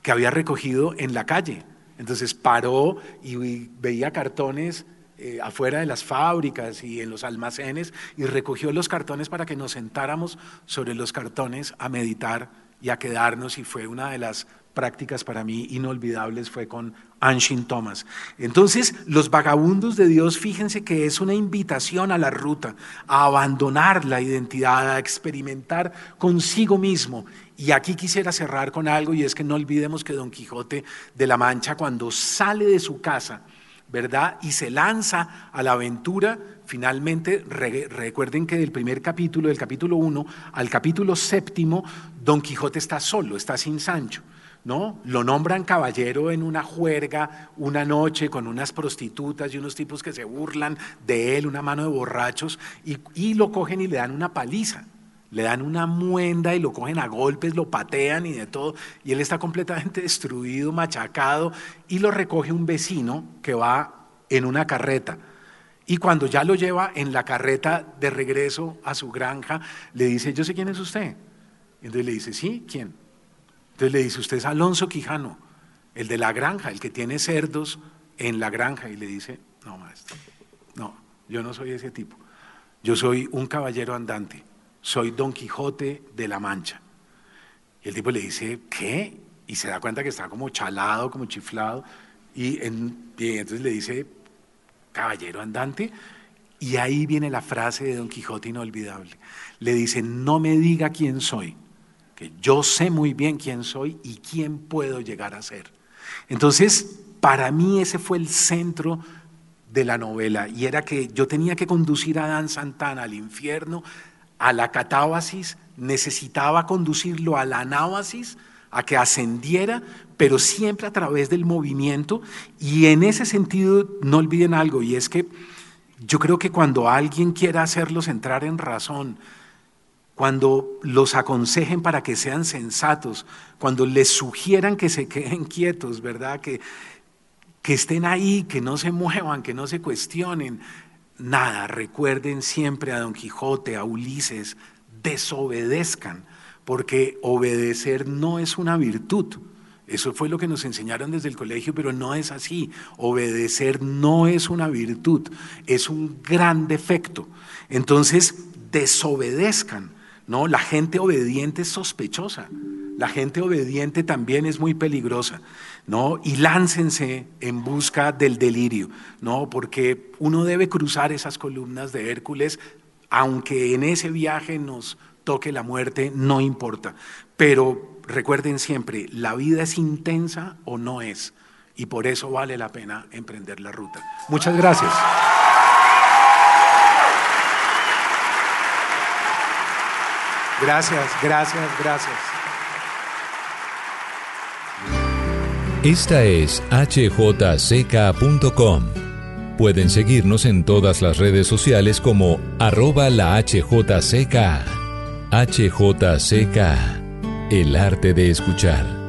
que había recogido en la calle. Entonces paró y veía cartones eh, afuera de las fábricas y en los almacenes y recogió los cartones para que nos sentáramos sobre los cartones a meditar y a quedarnos y fue una de las prácticas para mí inolvidables fue con Anshin Thomas. Entonces, los vagabundos de Dios, fíjense que es una invitación a la ruta, a abandonar la identidad, a experimentar consigo mismo. Y aquí quisiera cerrar con algo y es que no olvidemos que Don Quijote de la Mancha cuando sale de su casa, ¿verdad? Y se lanza a la aventura. Finalmente, recuerden que del primer capítulo, del capítulo 1 al capítulo séptimo, Don Quijote está solo, está sin Sancho. ¿no? Lo nombran caballero en una juerga una noche con unas prostitutas y unos tipos que se burlan de él, una mano de borrachos, y, y, lo cogen y le dan una paliza. Le dan una muenda y lo cogen a golpes, lo patean y de todo. Y él está completamente destruido, machacado, y lo recoge un vecino que va en una carreta. Y cuando ya lo lleva en la carreta de regreso a su granja, le dice, yo sé quién es usted. Entonces le dice, sí, ¿quién? Entonces le dice, usted es Alonso Quijano, el de la granja, el que tiene cerdos en la granja. Y le dice, no, maestro, no, yo no soy ese tipo. Yo soy un caballero andante, soy Don Quijote de la Mancha. Y el tipo le dice, ¿qué? Y se da cuenta que está como chalado, como chiflado. Y, y entonces le dice, caballero andante. Y ahí viene la frase de Don Quijote inolvidable. Le dice, no me diga quién soy, yo sé muy bien quién soy y quién puedo llegar a ser. Entonces, para mí ese fue el centro de la novela y era que yo tenía que conducir a Dan Santana al infierno, a la catábasis, necesitaba conducirlo a la anábasis, a que ascendiera, pero siempre a través del movimiento y en ese sentido no olviden algo y es que yo creo que cuando alguien quiera hacerlos entrar en razón, cuando los aconsejen para que sean sensatos, cuando les sugieran que se queden quietos, ¿verdad? Que, que estén ahí, que no se muevan, que no se cuestionen. Nada, recuerden siempre a Don Quijote, a Ulises, desobedezcan, porque obedecer no es una virtud. Eso fue lo que nos enseñaron desde el colegio, pero no es así. Obedecer no es una virtud, es un gran defecto. Entonces, desobedezcan no, la gente obediente es sospechosa. La gente obediente también es muy peligrosa, ¿no? Y láncense en busca del delirio, ¿no? Porque uno debe cruzar esas columnas de Hércules, aunque en ese viaje nos toque la muerte, no importa. Pero recuerden siempre, la vida es intensa o no es, y por eso vale la pena emprender la ruta. Muchas gracias. Gracias, gracias, gracias. Esta es hjseca.com. Pueden seguirnos en todas las redes sociales como arroba la hjseca. HJCK, el arte de escuchar.